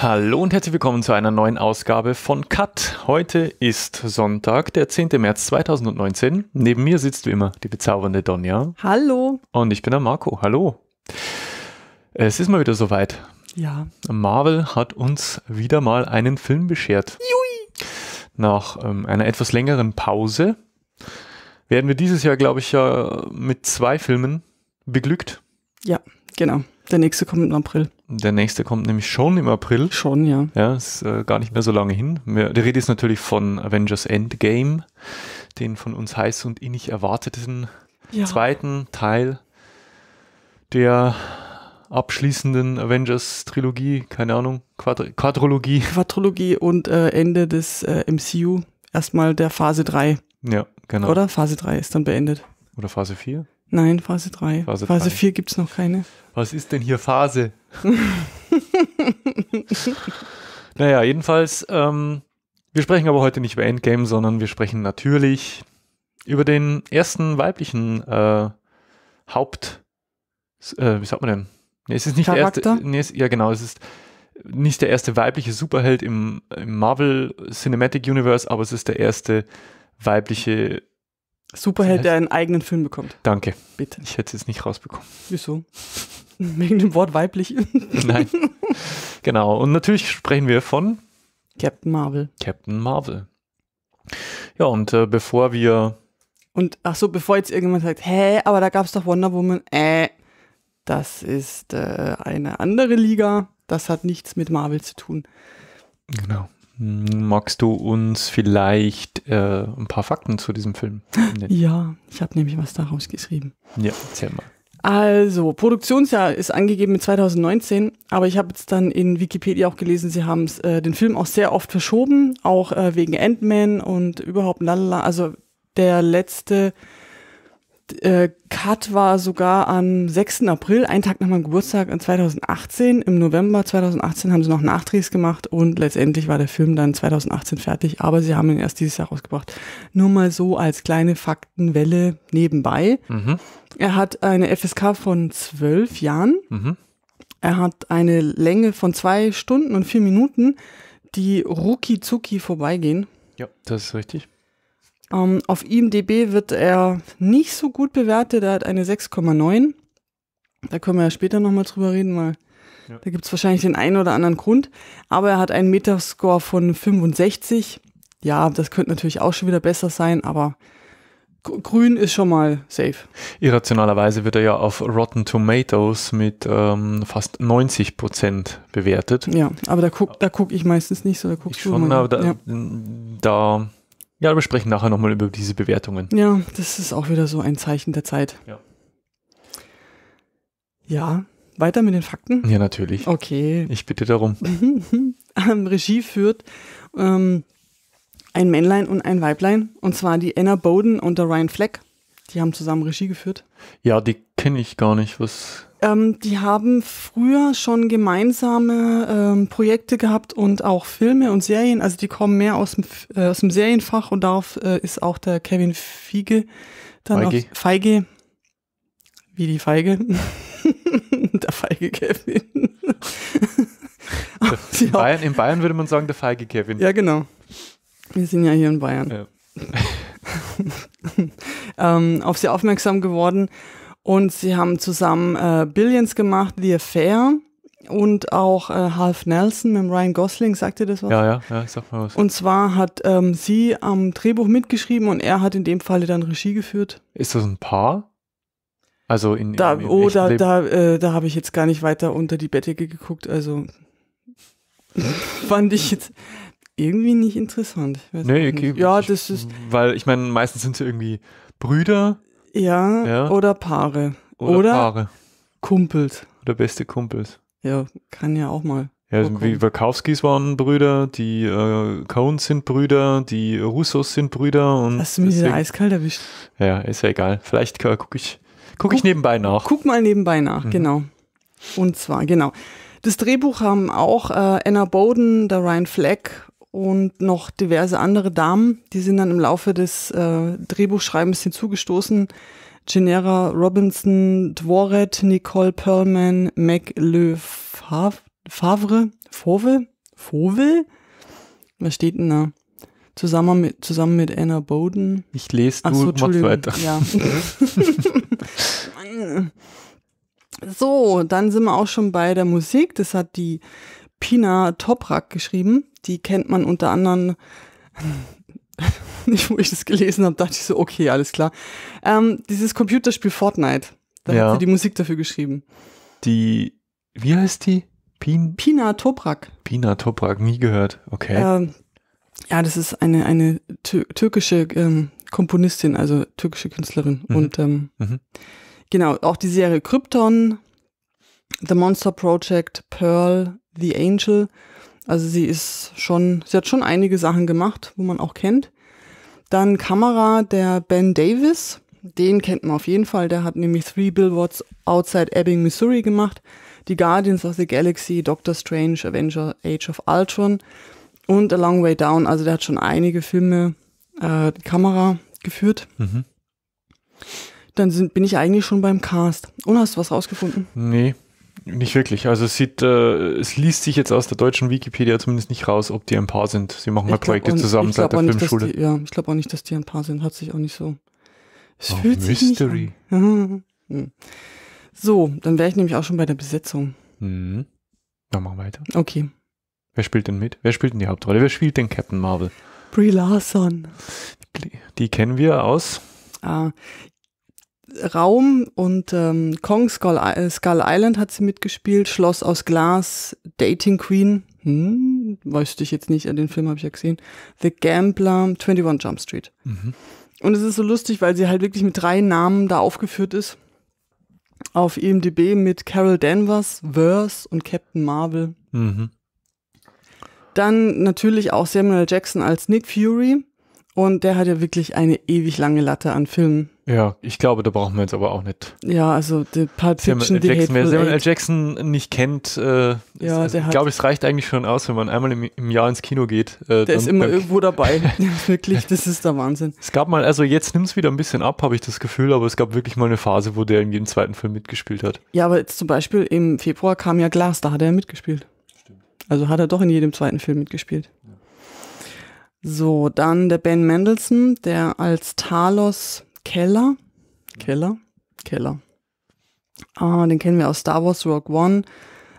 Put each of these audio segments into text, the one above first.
Hallo und herzlich willkommen zu einer neuen Ausgabe von Cut. Heute ist Sonntag, der 10. März 2019. Neben mir sitzt wie immer die bezaubernde Donja. Hallo. Und ich bin der Marco. Hallo. Es ist mal wieder soweit. Ja. Marvel hat uns wieder mal einen Film beschert. Juhu nach ähm, einer etwas längeren Pause werden wir dieses Jahr, glaube ich, ja mit zwei Filmen beglückt. Ja, genau. Der nächste kommt im April. Der nächste kommt nämlich schon im April. Schon, ja. Ja, ist äh, gar nicht mehr so lange hin. Wir, die Rede ist natürlich von Avengers Endgame, den von uns heiß und innig erwarteten ja. zweiten Teil der abschließenden Avengers-Trilogie, keine Ahnung, Quadr Quadrologie. Quadrologie und äh, Ende des äh, MCU, erstmal der Phase 3. Ja, genau. Oder? Phase 3 ist dann beendet. Oder Phase 4? Nein, Phase 3. Phase, Phase 3. 4 gibt es noch keine. Was ist denn hier Phase? naja, jedenfalls, ähm, wir sprechen aber heute nicht über Endgame, sondern wir sprechen natürlich über den ersten weiblichen äh, Haupt, äh, wie sagt man denn, Nee, es ist nicht Charakter. der erste, nee, es, ja genau, es ist nicht der erste weibliche Superheld im, im, Marvel Cinematic Universe, aber es ist der erste weibliche Superheld, der einen eigenen Film bekommt. Danke. Bitte. Ich hätte es jetzt nicht rausbekommen. Wieso? Wegen dem Wort weiblich. Nein. Genau. Und natürlich sprechen wir von Captain Marvel. Captain Marvel. Ja, und äh, bevor wir. Und ach so, bevor jetzt irgendjemand sagt, hä, aber da gab es doch Wonder Woman, äh, das ist äh, eine andere Liga. Das hat nichts mit Marvel zu tun. Genau. Magst du uns vielleicht äh, ein paar Fakten zu diesem Film nennen? Ja, ich habe nämlich was daraus geschrieben. Ja, erzähl mal. Also, Produktionsjahr ist angegeben mit 2019, aber ich habe jetzt dann in Wikipedia auch gelesen, sie haben äh, den Film auch sehr oft verschoben, auch äh, wegen Ant-Man und überhaupt lalala. Also der letzte Cut äh, war sogar am 6. April, einen Tag nach meinem Geburtstag in 2018. Im November 2018 haben sie noch Nachdrehs gemacht und letztendlich war der Film dann 2018 fertig, aber sie haben ihn erst dieses Jahr rausgebracht. Nur mal so als kleine Faktenwelle nebenbei. Mhm. Er hat eine FSK von zwölf Jahren. Mhm. Er hat eine Länge von zwei Stunden und vier Minuten, die rucki zucki vorbeigehen. Ja, das ist richtig. Ähm, auf IMDB wird er nicht so gut bewertet, er hat eine 6,9. Da können wir ja später nochmal drüber reden, weil ja. da gibt es wahrscheinlich den einen oder anderen Grund. Aber er hat einen Metascore von 65. Ja, das könnte natürlich auch schon wieder besser sein, aber grün ist schon mal safe. Irrationalerweise wird er ja auf Rotten Tomatoes mit ähm, fast 90 Prozent bewertet. Ja, aber da gucke da guck ich meistens nicht so, da guckst ich schon, mal. Aber da, ja. da ja, wir sprechen nachher nochmal über diese Bewertungen. Ja, das ist auch wieder so ein Zeichen der Zeit. Ja. Ja, weiter mit den Fakten? Ja, natürlich. Okay. Ich bitte darum. Ähm, Regie führt ähm, ein Männlein und ein Weiblein, und zwar die Anna Bowden und der Ryan Fleck. Die haben zusammen Regie geführt. Ja, die kenne ich gar nicht. Was ähm, die haben früher schon gemeinsame ähm, Projekte gehabt und auch Filme und Serien. Also die kommen mehr aus dem, äh, aus dem Serienfach und darauf äh, ist auch der Kevin Fiege dann Feige. Auf, Feige wie die Feige. der feige Kevin. in, Bayern, in, Bayern, würde man sagen, der feige Kevin. Ja, genau. Wir sind ja hier in Bayern. Ja. ähm, auf sie aufmerksam geworden und sie haben zusammen äh, Billions gemacht, The Affair und auch äh, Half Nelson mit Ryan Gosling, sagt ihr das was? Ja, ja, ja, ich sag mal was. Und zwar hat ähm, sie am Drehbuch mitgeschrieben und er hat in dem Falle dann Regie geführt. Ist das ein Paar? Also in, da, in, Oh, da, da, äh, da habe ich jetzt gar nicht weiter unter die Bettdecke geguckt, also fand ich jetzt irgendwie nicht interessant. Nee, okay. Ja, das ist. Weil ich meine, meistens sind sie irgendwie Brüder. Ja, ja. oder Paare. Oder, oder, Paare. Kumpels. Oder beste Kumpels. Ja, kann ja auch mal. Ja, die also Wachowskis waren Brüder, die äh, Coens sind Brüder, die Russos sind Brüder und. Hast du mich wieder eiskalt erwischt? Ja, ist ja egal. Vielleicht gucke ich, guck, guck ich nebenbei nach. Guck mal nebenbei nach, mhm. genau. Und zwar, genau. Das Drehbuch haben auch äh, Anna Bowden, der Ryan Fleck und noch diverse andere Damen. Die sind dann im Laufe des äh, Drehbuchschreibens hinzugestoßen. Genera Robinson, Dworet, Nicole Perlman, Mac Le Favre, Fove, Fove? Was steht denn da? Zusammen mit, zusammen mit Anna Bowden. Ich lese, du so, mach weiter. Ja. so, dann sind wir auch schon bei der Musik. Das hat die Pina Toprak geschrieben. Die kennt man unter anderem. Nicht, wo ich das gelesen habe, dachte ich so, okay, alles klar. Ähm, dieses Computerspiel Fortnite. Da ja. hat sie die Musik dafür geschrieben. Die, wie heißt die? Pin Pina Toprak. Pina Toprak, nie gehört, okay. Ähm, ja, das ist eine, eine tür türkische ähm, Komponistin, also türkische Künstlerin. Mhm. Und ähm, mhm. genau, auch die Serie Krypton, The Monster Project, Pearl, The Angel. Also sie ist schon, sie hat schon einige Sachen gemacht, wo man auch kennt. Dann Kamera der Ben Davis. Den kennt man auf jeden Fall. Der hat nämlich Three Billboards Outside Ebbing, Missouri gemacht. Die Guardians of the Galaxy, Doctor Strange, Avenger, Age of Ultron und A Long Way Down. Also der hat schon einige Filme äh, Kamera geführt. Mhm. Dann sind, bin ich eigentlich schon beim Cast. Und hast du was rausgefunden? Nee. Nicht wirklich. Also es sieht, äh, es liest sich jetzt aus der deutschen Wikipedia zumindest nicht raus, ob die ein Paar sind. Sie machen mal Projekte und, zusammen seit der Filmschule. Die, ja, ich glaube auch nicht, dass die ein Paar sind. Hat sich auch nicht so. Es oh, fühlt Mystery. sich nicht hm. So, dann wäre ich nämlich auch schon bei der Besetzung. Mhm. Dann machen wir weiter. Okay. Wer spielt denn mit? Wer spielt denn die Hauptrolle? Wer spielt denn Captain Marvel? Brie Larson. Die kennen wir aus. Ah, Raum und ähm, Kong Skull, äh, Skull Island hat sie mitgespielt, Schloss aus Glas, Dating Queen, hm, wüsste ich jetzt nicht, äh, den Film habe ich ja gesehen, The Gambler, 21 Jump Street. Mhm. Und es ist so lustig, weil sie halt wirklich mit drei Namen da aufgeführt ist. Auf IMDb mit Carol Danvers, Verse und Captain Marvel. Mhm. Dann natürlich auch Samuel Jackson als Nick Fury. Und der hat ja wirklich eine ewig lange Latte an Filmen. Ja, ich glaube, da brauchen wir jetzt aber auch nicht. Ja, also die Pulp Fiction, Samuel die Jackson, Wer Samuel L. Jackson nicht kennt, äh, ja, also, glaube ich, es reicht eigentlich schon aus, wenn man einmal im, im Jahr ins Kino geht. Äh, der dann, ist immer dann, irgendwo dabei. wirklich, das ist der Wahnsinn. Es gab mal, also jetzt nimmt es wieder ein bisschen ab, habe ich das Gefühl, aber es gab wirklich mal eine Phase, wo der in jedem zweiten Film mitgespielt hat. Ja, aber jetzt zum Beispiel im Februar kam ja Glas, da hat er mitgespielt. Stimmt. Also hat er doch in jedem zweiten Film mitgespielt. Ja. So, dann der Ben Mendelssohn, der als Talos Keller. Keller. Keller. Ah, den kennen wir aus Star Wars Rogue One.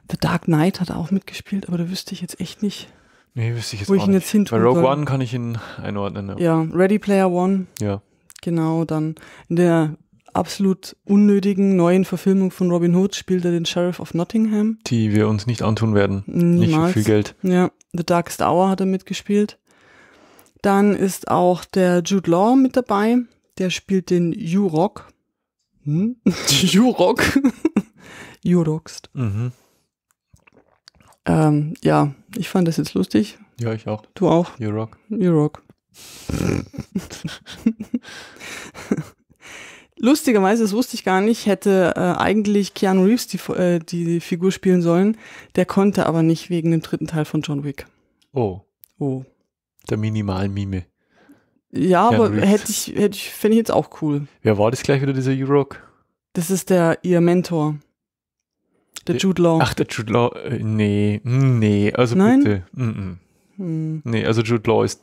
The Dark Knight hat er auch mitgespielt, aber da wüsste ich jetzt echt nicht. Nee, wüsste ich jetzt wo ich ihn nicht. Jetzt hin Bei Rogue One kann ich ihn einordnen. Ja. ja, Ready Player One. Ja. Genau, dann in der absolut unnötigen neuen Verfilmung von Robin Hood spielt er den Sheriff of Nottingham. Die wir uns nicht antun werden. Niemals. Nicht für viel Geld. Ja, The Darkest Hour hat er mitgespielt. Dann ist auch der Jude Law mit dabei. Der spielt den Jurok. Hm? Jurok. Juroxt. Mhm. Ähm, ja, ich fand das jetzt lustig. Ja, ich auch. Du auch? Jurok. Jurok. Lustigerweise, das wusste ich gar nicht, hätte äh, eigentlich Keanu Reeves die, äh, die Figur spielen sollen. Der konnte aber nicht wegen dem dritten Teil von John Wick. Oh. Oh. Der minimalen Mime. Ja, Keanu aber Reeves. hätte ich, hätte ich, fände ich jetzt auch cool. Wer war das gleich wieder, dieser Euroc? Das ist der ihr Mentor. Der Jude Law. Ach, der Jude Law. Äh, nee, hm, nee, also Nein? bitte. Mm -mm. Hm. Nee, also Jude Law ist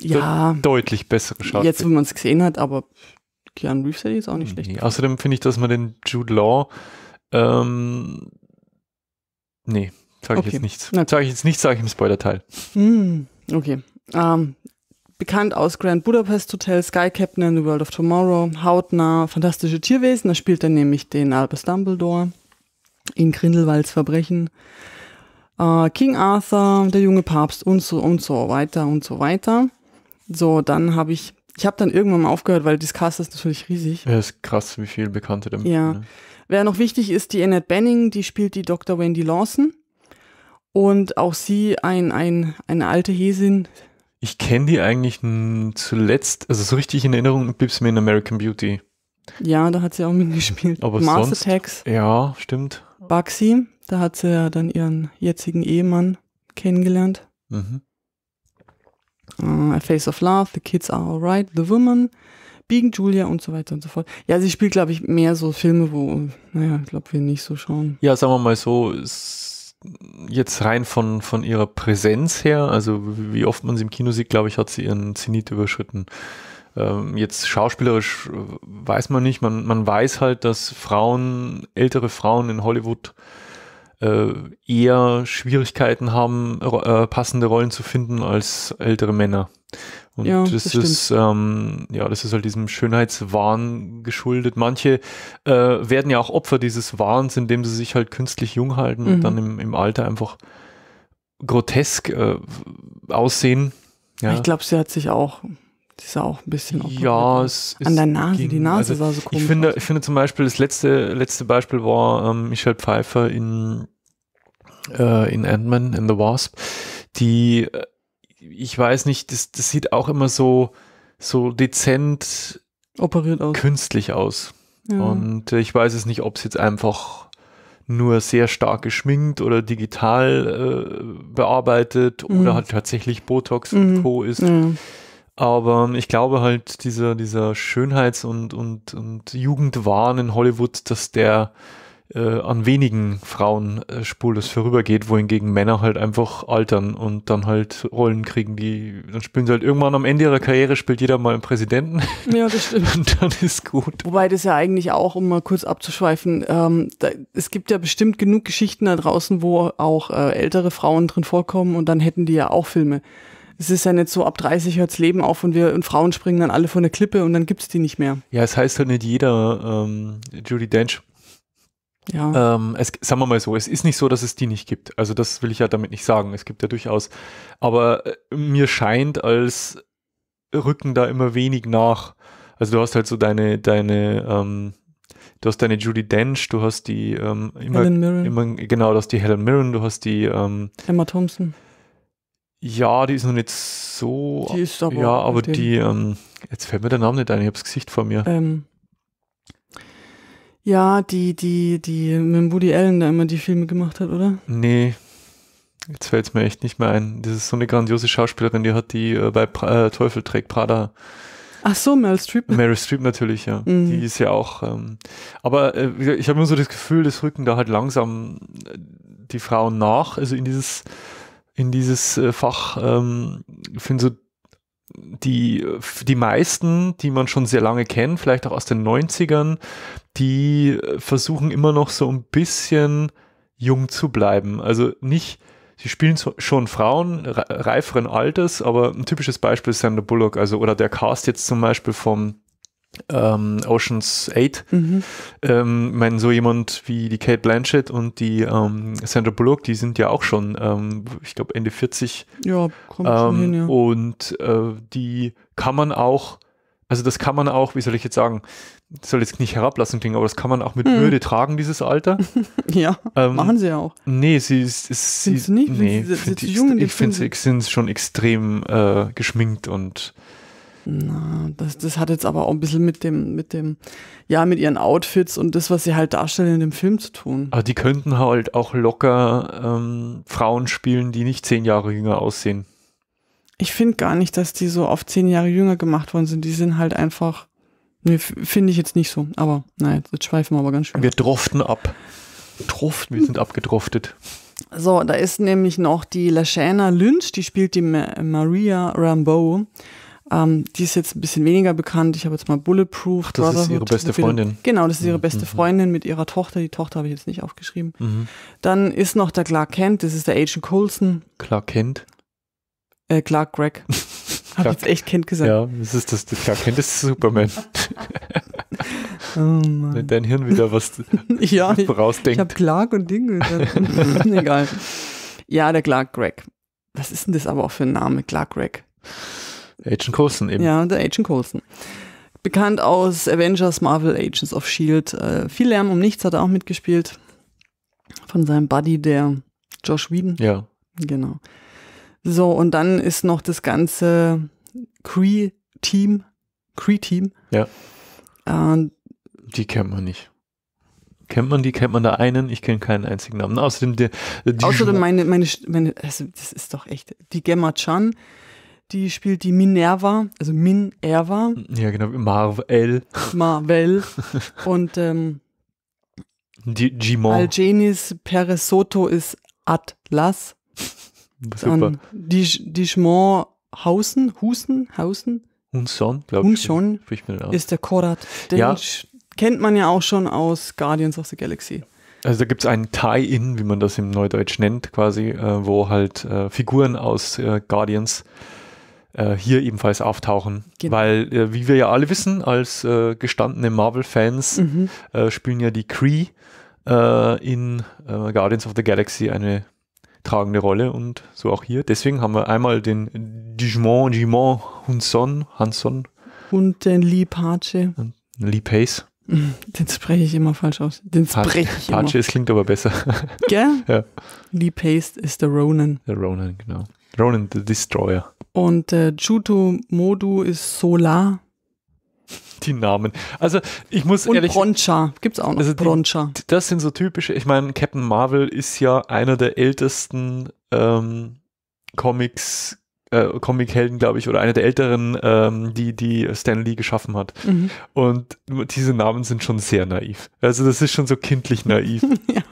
ja, deutlich bessere Schauspieler. Jetzt, wo man es gesehen hat, aber Keanu Reeves hätte ich jetzt auch nicht nee. schlecht. Außerdem finde ich, dass man den Jude Law. Ähm, nee, sage ich, okay. sag ich jetzt nicht. Sage ich jetzt nicht, sage ich im Spoiler-Teil. Mm, okay. Ähm, bekannt aus Grand Budapest Hotel, Sky Captain in the World of Tomorrow, Hautnah, Fantastische Tierwesen, da spielt er nämlich den Albus Dumbledore in Grindelwalds Verbrechen, äh, King Arthur, der junge Papst und so und so weiter und so weiter. So, dann habe ich, ich habe dann irgendwann mal aufgehört, weil das Cast ist natürlich riesig. Ja, ist krass, wie viel Bekannte damit. Ja. Ne? Wer noch wichtig ist, die Annette Benning, die spielt die Dr. Wendy Lawson. Und auch sie, ein, ein, eine alte Hesin, ich kenne die eigentlich zuletzt, also so richtig in Erinnerung blieb es mir in American Beauty. Ja, da hat sie auch mitgespielt. Aber Mars sonst, Attacks. Ja, stimmt. Bugsy, da hat sie ja dann ihren jetzigen Ehemann kennengelernt. Mhm. Uh, A Face of Love, The Kids Are Alright, The Woman, Being Julia und so weiter und so fort. Ja, sie spielt, glaube ich, mehr so Filme, wo, naja, ich glaube, wir nicht so schauen. Ja, sagen wir mal so, es jetzt rein von, von ihrer Präsenz her, also wie oft man sie im Kino sieht, glaube ich, hat sie ihren Zenit überschritten. Ähm, jetzt schauspielerisch äh, weiß man nicht, man, man weiß halt, dass Frauen, ältere Frauen in Hollywood äh, eher Schwierigkeiten haben, äh, passende Rollen zu finden als ältere Männer. Und ja, das, das ist, ähm, ja, das ist halt diesem Schönheitswahn geschuldet. Manche äh, werden ja auch Opfer dieses Wahns, indem sie sich halt künstlich jung halten mhm. und dann mhm. im, im Alter einfach grotesk äh, aussehen. Ja. Ich glaube, sie hat sich auch die sah auch ein bisschen ja, ne? es, an der Nase. Ging, die Nase also sah so komisch ich finde, aus. Ich finde zum Beispiel, das letzte, letzte Beispiel war ähm, Michelle Pfeiffer in, äh, in Ant-Man and the Wasp, die äh, ich weiß nicht, das, das sieht auch immer so, so dezent operiert aus. künstlich aus. Ja. Und äh, ich weiß es nicht, ob es jetzt einfach nur sehr stark geschminkt oder digital äh, bearbeitet mhm. oder halt tatsächlich Botox mhm. und Co. ist. Ja. Aber ähm, ich glaube halt, dieser, dieser Schönheits- und, und, und Jugendwahn in Hollywood, dass der äh, an wenigen Frauen äh, spurlos vorübergeht, wohingegen Männer halt einfach altern und dann halt Rollen kriegen, die, dann spielen sie halt irgendwann am Ende ihrer Karriere, spielt jeder mal einen Präsidenten. Ja, das stimmt. Und dann ist gut. Wobei das ja eigentlich auch, um mal kurz abzuschweifen, ähm, da, es gibt ja bestimmt genug Geschichten da draußen, wo auch äh, ältere Frauen drin vorkommen und dann hätten die ja auch Filme es ist ja nicht so, ab 30 hört das Leben auf und wir und Frauen springen dann alle von der Klippe und dann gibt es die nicht mehr. Ja, es heißt halt nicht jeder ähm, Judy Dench ja. Ähm, es, sagen wir mal so, es ist nicht so, dass es die nicht gibt. Also das will ich ja damit nicht sagen. Es gibt ja durchaus. Aber äh, mir scheint, als rücken da immer wenig nach. Also du hast halt so deine, deine, ähm, du hast deine Judy Dench, du hast die ähm, immer, Helen Mirren. Immer, genau, du hast die Helen Mirren, du hast die ähm, Emma Thompson. Ja, die ist noch nicht so. Die ist aber. Ja, aber die, ähm, jetzt fällt mir der Name nicht ein, ich habe das Gesicht vor mir. Ähm, ja, die, die, die mit Woody Allen da immer die Filme gemacht hat, oder? Nee. Jetzt fällt es mir echt nicht mehr ein. Das ist so eine grandiose Schauspielerin, die hat die äh, bei pra äh, Teufel trägt Prada. Ach so, Meryl Streep. Ne? Meryl Streep natürlich, ja. Mhm. Die ist ja auch. Ähm, aber äh, ich habe immer so das Gefühl, das rücken da halt langsam äh, die Frauen nach, also in dieses in dieses äh, Fach. Ähm, ich finde so die, die meisten, die man schon sehr lange kennt, vielleicht auch aus den 90ern, die versuchen immer noch so ein bisschen jung zu bleiben. Also nicht, sie spielen schon Frauen reiferen Alters, aber ein typisches Beispiel ist Sandra Bullock, also oder der Cast jetzt zum Beispiel vom ähm, Oceans 8. Mhm. Ähm, mein, so jemand wie die Kate Blanchett und die ähm, Sandra Bullock, die sind ja auch schon, ähm, ich glaube, Ende 40. Ja, kommt schon ähm, hin, ja. Und äh, die kann man auch, also das kann man auch, wie soll ich jetzt sagen, soll jetzt nicht herablassen klingen, aber das kann man auch mit mhm. Würde tragen, dieses Alter. ja, ähm, machen sie ja auch. Nee, sie ist. ist sie, sind nicht? Nee, sie, sie, sie, sie jung, ich finde, sie sind schon extrem äh, geschminkt und na, das, das hat jetzt aber auch ein bisschen mit dem, mit dem, ja, mit ihren Outfits und das, was sie halt darstellen in dem Film zu tun. Aber die könnten halt auch locker ähm, Frauen spielen, die nicht zehn Jahre jünger aussehen. Ich finde gar nicht, dass die so auf zehn Jahre jünger gemacht worden sind. Die sind halt einfach, nee, finde ich jetzt nicht so. Aber nein, jetzt schweifen wir aber ganz schön. Wir droften ab. Troft, wir sind abgedroftet. So, da ist nämlich noch die Lashana Lynch, die spielt die Ma Maria Rambeau. Ähm, die ist jetzt ein bisschen weniger bekannt. Ich habe jetzt mal Bulletproof. Das ist ihre beste Freundin. Genau, das ist ihre mhm, beste mhm. Freundin mit ihrer Tochter. Die Tochter habe ich jetzt nicht aufgeschrieben. Mhm. Dann ist noch der Clark Kent, das ist der Agent Coulson. Clark Kent? Äh, Clark Gregg. habe ich jetzt echt Kent gesagt. Ja, das ist das, das Clark Kent ist Superman. oh Mann. Wenn dein Hirn wieder was ja, vorausdenkt. Ich, habe Clark und Dinge. Egal. Ja, der Clark Gregg. Was ist denn das aber auch für ein Name, Clark Gregg? Agent Coulson eben. Ja, der Agent Coulson. Bekannt aus Avengers, Marvel, Agents of S.H.I.E.L.D. Äh, viel Lärm um nichts hat er auch mitgespielt. Von seinem Buddy, der Josh Whedon. Ja. Genau. So, und dann ist noch das ganze Cree-Team. Cree-Team. Ja. Äh, die kennt man nicht. Kennt man die? Kennt man da einen? Ich kenne keinen einzigen Namen. Außerdem der. Die Außerdem meine, meine, meine, also das ist doch echt. Die Gemma Chan die spielt die Minerva, also Minerva. Ja, genau, Marvel. Marvel. Und ähm, die Gimon. Algenis Peresotto ist Atlas. Super. die Digimon Hausen, Husen, Hausen. Hunson, glaube ich. Hunson ist der Korat. Den ja. kennt man ja auch schon aus Guardians of the Galaxy. Also da gibt es einen Tie-In, wie man das im Neudeutsch nennt, quasi, äh, wo halt äh, Figuren aus äh, Guardians äh, hier ebenfalls auftauchen. Genau. Weil, äh, wie wir ja alle wissen, als äh, gestandene Marvel-Fans mhm. Äh, spielen ja die Cree äh, in Guardians of the Galaxy eine tragende Rolle und so auch hier. Deswegen haben wir einmal den Digimon, Digimon Hunson, Hanson. Und den Lee Pace. Lee Pace. Den spreche ich immer falsch aus. Den spreche ich Pace, immer. Pace, es klingt aber besser. Gell? Ja. Lee Pace ist der Ronan. Der Ronan, genau. Ronan the Destroyer. Und äh, Chuto Modu ist Solar. Die Namen. Also ich muss Und ehrlich. Broncha es auch noch. Also die, Broncha. Das sind so typische. Ich meine, Captain Marvel ist ja einer der ältesten ähm, Comics, äh, Comic-Helden, glaube ich, oder einer der älteren, ähm, die, die Stan Lee geschaffen hat. Mhm. Und diese Namen sind schon sehr naiv. Also das ist schon so kindlich naiv. ja.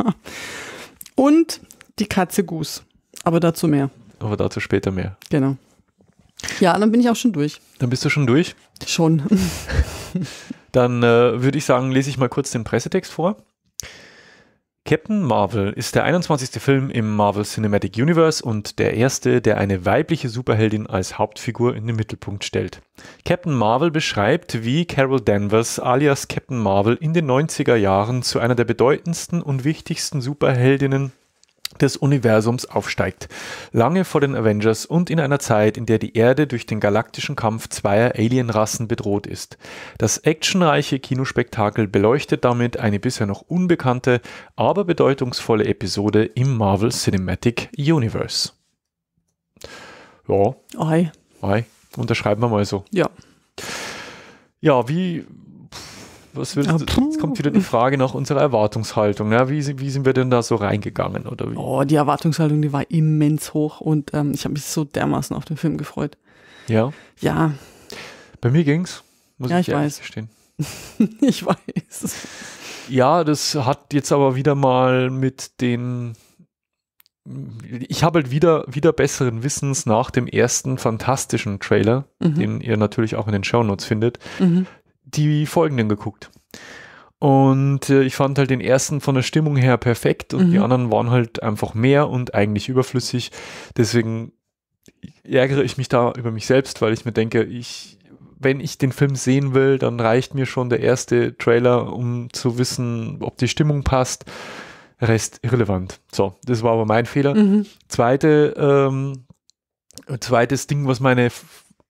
Und die Katze Goose. Aber dazu mehr aber dazu später mehr. Genau. Ja, dann bin ich auch schon durch. Dann bist du schon durch? Schon. dann äh, würde ich sagen, lese ich mal kurz den Pressetext vor. Captain Marvel ist der 21. Film im Marvel Cinematic Universe und der erste, der eine weibliche Superheldin als Hauptfigur in den Mittelpunkt stellt. Captain Marvel beschreibt, wie Carol Danvers alias Captain Marvel in den 90er Jahren zu einer der bedeutendsten und wichtigsten Superheldinnen des Universums aufsteigt, lange vor den Avengers und in einer Zeit, in der die Erde durch den galaktischen Kampf zweier Alienrassen bedroht ist. Das actionreiche Kinospektakel beleuchtet damit eine bisher noch unbekannte, aber bedeutungsvolle Episode im Marvel Cinematic Universe. Ja. Ei. Ei. Unterschreiben wir mal so. Ja. Ja, wie was würdest du, jetzt kommt wieder die Frage nach unserer Erwartungshaltung. Ne? Wie, wie sind wir denn da so reingegangen? Oder wie? Oh, die Erwartungshaltung, die war immens hoch und ähm, ich habe mich so dermaßen auf den Film gefreut. Ja. Ja. Bei mir ging's. Muss ja, ich, ich weiß. Gestehen. ich weiß. Ja, das hat jetzt aber wieder mal mit den ich habe halt wieder, wieder besseren Wissens nach dem ersten fantastischen Trailer, mhm. den ihr natürlich auch in den Shownotes findet, mhm die folgenden geguckt. Und äh, ich fand halt den ersten von der Stimmung her perfekt und mhm. die anderen waren halt einfach mehr und eigentlich überflüssig. Deswegen ärgere ich mich da über mich selbst, weil ich mir denke, ich, wenn ich den Film sehen will, dann reicht mir schon der erste Trailer, um zu wissen, ob die Stimmung passt. Rest irrelevant. So, das war aber mein Fehler. Mhm. Zweite, ähm, zweites Ding, was meine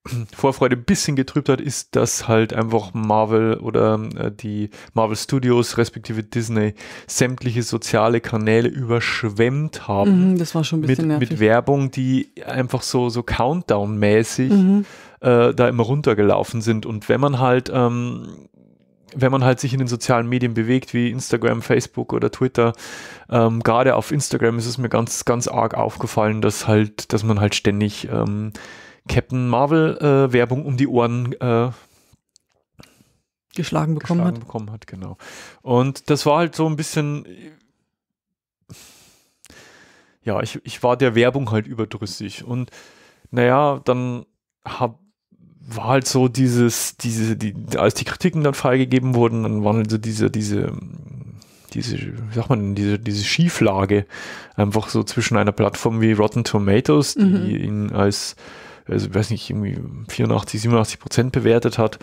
Vorfreude ein bisschen getrübt hat, ist, dass halt einfach Marvel oder äh, die Marvel Studios respektive Disney sämtliche soziale Kanäle überschwemmt haben. Mhm, das war schon ein bisschen mit, nervig. Mit Werbung, die einfach so, so Countdown-mäßig mhm. äh, da immer runtergelaufen sind. Und wenn man halt ähm, wenn man halt sich in den sozialen Medien bewegt, wie Instagram, Facebook oder Twitter, ähm, gerade auf Instagram ist es mir ganz, ganz arg aufgefallen, dass halt, dass man halt ständig ähm, Captain Marvel äh, Werbung um die Ohren äh, geschlagen, bekommen, geschlagen hat. bekommen hat. Genau. Und das war halt so ein bisschen, ja, ich, ich war der Werbung halt überdrüssig. Und naja, dann hab, war halt so dieses, diese, die, als die Kritiken dann freigegeben wurden, dann waren halt so diese, diese, diese, wie sagt man, diese, diese Schieflage einfach so zwischen einer Plattform wie Rotten Tomatoes, die mhm. ihn als also, weiß nicht, irgendwie 84, 87 Prozent bewertet hat.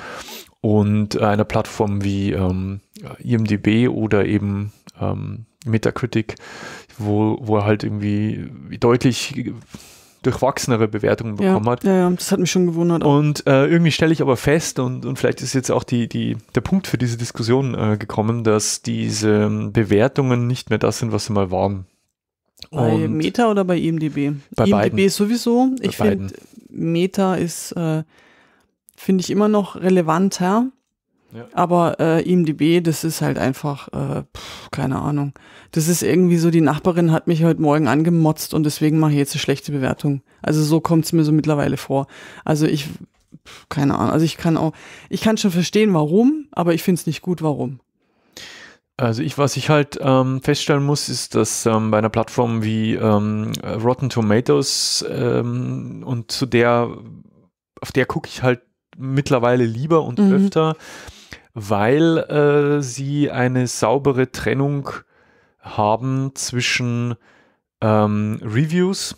Und einer Plattform wie ähm, IMDB oder eben ähm, Metacritic, wo, wo er halt irgendwie deutlich durchwachsenere Bewertungen bekommen ja, hat. Ja, ja, das hat mich schon gewundert. Auch. Und äh, irgendwie stelle ich aber fest, und, und vielleicht ist jetzt auch die, die, der Punkt für diese Diskussion äh, gekommen, dass diese ähm, Bewertungen nicht mehr das sind, was sie mal waren. Bei und Meta oder bei IMDb? Bei IMDb beiden. sowieso. Ich finde, Meta ist, äh, finde ich immer noch relevanter. Ja. Aber äh, IMDb, das ist halt einfach, äh, pf, keine Ahnung. Das ist irgendwie so, die Nachbarin hat mich heute Morgen angemotzt und deswegen mache ich jetzt eine schlechte Bewertung. Also so kommt es mir so mittlerweile vor. Also ich, pf, keine Ahnung. Also ich kann auch, ich kann schon verstehen, warum, aber ich finde es nicht gut, warum. Also ich, was ich halt ähm, feststellen muss, ist, dass ähm, bei einer Plattform wie ähm, Rotten Tomatoes ähm, und zu der, auf der gucke ich halt mittlerweile lieber und mhm. öfter, weil äh, sie eine saubere Trennung haben zwischen ähm, Reviews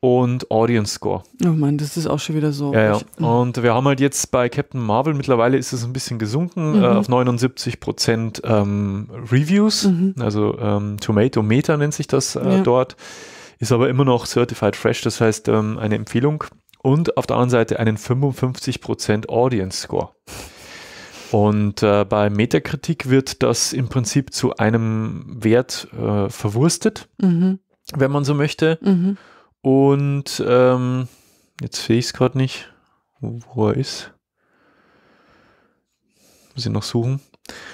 und Audience Score. Oh Mann, das ist auch schon wieder so. Ja, ja. Hm. Und wir haben halt jetzt bei Captain Marvel, mittlerweile ist es ein bisschen gesunken, äh, mhm. äh, auf 79 Prozent ähm, Reviews, mhm. also ähm, Tomato Meter nennt sich das äh, ja. dort, ist aber immer noch Certified Fresh, das heißt ähm, eine Empfehlung. Und auf der anderen Seite einen 55 Prozent Audience Score. Und äh, bei Metakritik wird das im Prinzip zu einem Wert äh, verwurstet, mhm. wenn man so möchte. Mhm. Und ähm, jetzt sehe ich es gerade nicht, wo, er ist. Muss ich noch suchen.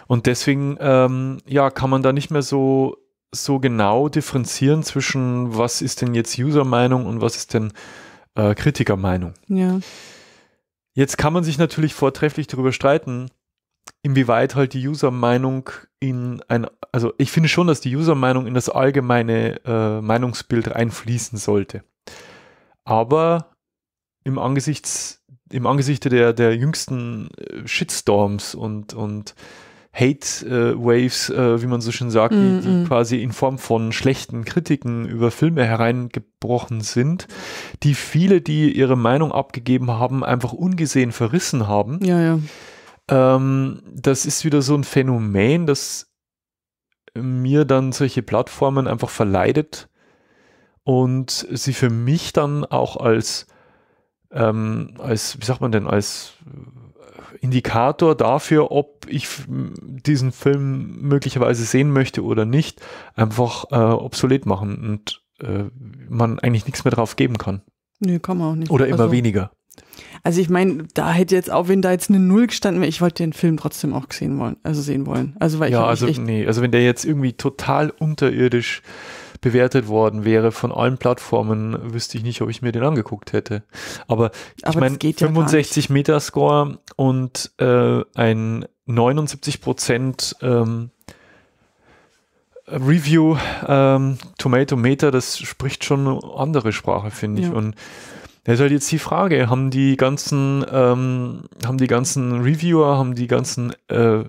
Und deswegen, ähm, ja, kann man da nicht mehr so, so genau differenzieren zwischen, was ist denn jetzt User-Meinung und was ist denn äh, Kritiker-Meinung. Ja. Jetzt kann man sich natürlich vortrefflich darüber streiten, inwieweit halt die User-Meinung in ein, also ich finde schon, dass die User-Meinung in das allgemeine äh, Meinungsbild einfließen sollte. Aber im Angesicht, im Angesichte der, der jüngsten äh, Shitstorms und, und Hate-Waves, äh, äh, wie man so schön sagt, mm -mm. Die, die, quasi in Form von schlechten Kritiken über Filme hereingebrochen sind, die viele, die ihre Meinung abgegeben haben, einfach ungesehen verrissen haben. Ja, ja ähm, das ist wieder so ein Phänomen, das mir dann solche Plattformen einfach verleidet und sie für mich dann auch als, ähm, als wie sagt man denn, als Indikator dafür, ob ich diesen Film möglicherweise sehen möchte oder nicht, einfach äh, obsolet machen und äh, man eigentlich nichts mehr drauf geben kann. Nee, kann man auch nicht. Oder immer also, weniger. Also ich meine, da hätte jetzt auch, wenn da jetzt eine Null gestanden wäre, ich wollte den Film trotzdem auch sehen wollen, also sehen wollen. Also weil ich ja, also echt nee, also wenn der jetzt irgendwie total unterirdisch bewertet worden wäre von allen Plattformen, wüsste ich nicht, ob ich mir den angeguckt hätte. Aber ich meine, 65 ja Metascore und äh, ein 79 Prozent ähm, Review ähm, Tomato Meter, das spricht schon eine andere Sprache, finde ich. Und das ist halt jetzt die Frage, haben die ganzen, ähm, haben die ganzen Reviewer, haben die ganzen äh,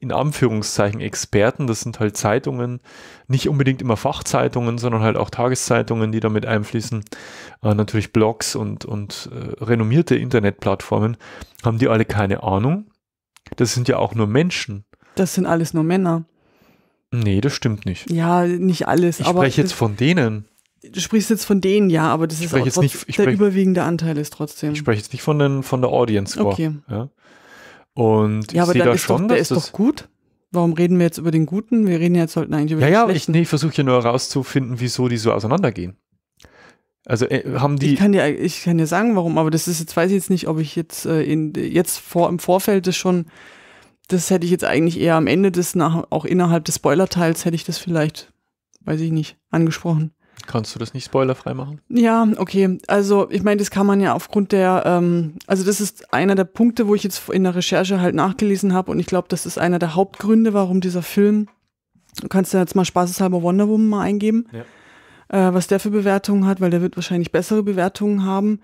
in Anführungszeichen Experten, das sind halt Zeitungen, nicht unbedingt immer Fachzeitungen, sondern halt auch Tageszeitungen, die damit einfließen, äh, natürlich Blogs und, und äh, renommierte Internetplattformen, haben die alle keine Ahnung? Das sind ja auch nur Menschen. Das sind alles nur Männer. Nee, das stimmt nicht. Ja, nicht alles. Ich spreche jetzt von denen. Du sprichst jetzt von denen, ja, aber das ist auch trotzdem, nicht, der sprech, überwiegende Anteil ist trotzdem. Ich spreche jetzt nicht von, den, von der Audience Score. Okay. Ja. Und ja, aber dann da ist schon, doch, der ist doch gut. Warum reden wir jetzt über den Guten? Wir reden jetzt sollten eigentlich über ja, den ja, Schlechten. Ja, ja, ich, nee, versuche ja nur herauszufinden, wieso die so auseinandergehen. Also äh, haben die. Ich kann, dir, ich kann dir sagen, warum, aber das ist jetzt, weiß ich jetzt nicht, ob ich jetzt, äh, in, jetzt vor, im Vorfeld das schon, das hätte ich jetzt eigentlich eher am Ende des, nach, auch innerhalb des Spoiler-Teils hätte ich das vielleicht, weiß ich nicht, angesprochen. Kannst du das nicht spoilerfrei machen? Ja, okay. Also ich meine, das kann man ja aufgrund der, ähm, also das ist einer der Punkte, wo ich jetzt in der Recherche halt nachgelesen habe und ich glaube, das ist einer der Hauptgründe, warum dieser Film, du kannst ja jetzt mal spaßeshalber Wonder Woman mal eingeben, ja. äh, was der für Bewertungen hat, weil der wird wahrscheinlich bessere Bewertungen haben.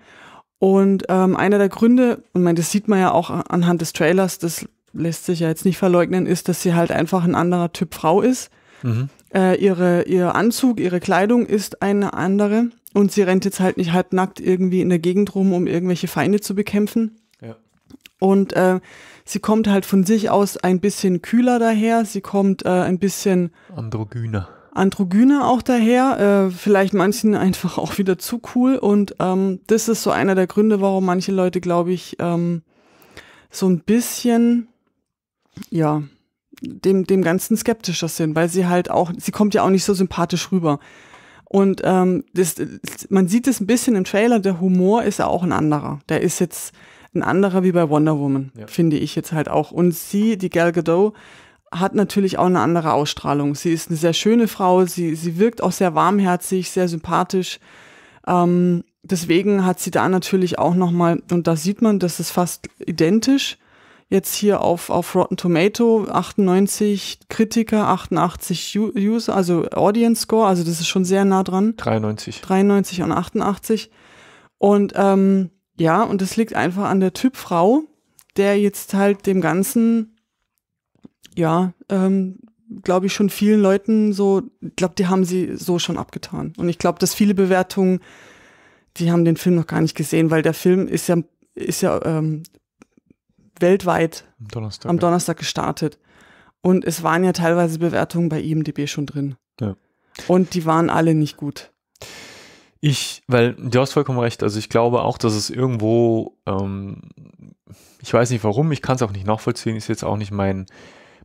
Und ähm, einer der Gründe, und mein, das sieht man ja auch anhand des Trailers, das lässt sich ja jetzt nicht verleugnen, ist, dass sie halt einfach ein anderer Typ Frau ist. Mhm äh, ihre, ihr Anzug, ihre Kleidung ist eine andere und sie rennt jetzt halt nicht halbnackt irgendwie in der Gegend rum, um irgendwelche Feinde zu bekämpfen. Ja. Und äh, sie kommt halt von sich aus ein bisschen kühler daher, sie kommt äh, ein bisschen androgyner. Androgyner auch daher, äh, vielleicht manchen einfach auch wieder zu cool und ähm, das ist so einer der Gründe, warum manche Leute, glaube ich, ähm, so ein bisschen, ja, dem, dem Ganzen skeptischer sind, weil sie halt auch, sie kommt ja auch nicht so sympathisch rüber. Und ähm, das, man sieht es ein bisschen im Trailer, der Humor ist ja auch ein anderer. Der ist jetzt ein anderer wie bei Wonder Woman, ja. finde ich jetzt halt auch. Und sie, die Gal Gadot, hat natürlich auch eine andere Ausstrahlung. Sie ist eine sehr schöne Frau, sie, sie wirkt auch sehr warmherzig, sehr sympathisch. Ähm, deswegen hat sie da natürlich auch nochmal, und da sieht man, das ist fast identisch, jetzt hier auf, auf Rotten Tomato 98 Kritiker, 88 User, also Audience Score, also das ist schon sehr nah dran. 93. 93 und 88. Und ähm, ja, und das liegt einfach an der Typ Frau, der jetzt halt dem Ganzen, ja, ähm, glaube ich, schon vielen Leuten so, ich glaube, die haben sie so schon abgetan. Und ich glaube, dass viele Bewertungen, die haben den Film noch gar nicht gesehen, weil der Film ist ja, ist ja ähm, weltweit am Donnerstag, am Donnerstag gestartet. Und es waren ja teilweise Bewertungen bei IMDB schon drin. Ja. Und die waren alle nicht gut. Ich, weil du hast vollkommen recht. Also ich glaube auch, dass es irgendwo, ähm, ich weiß nicht warum, ich kann es auch nicht nachvollziehen, ist jetzt auch nicht mein,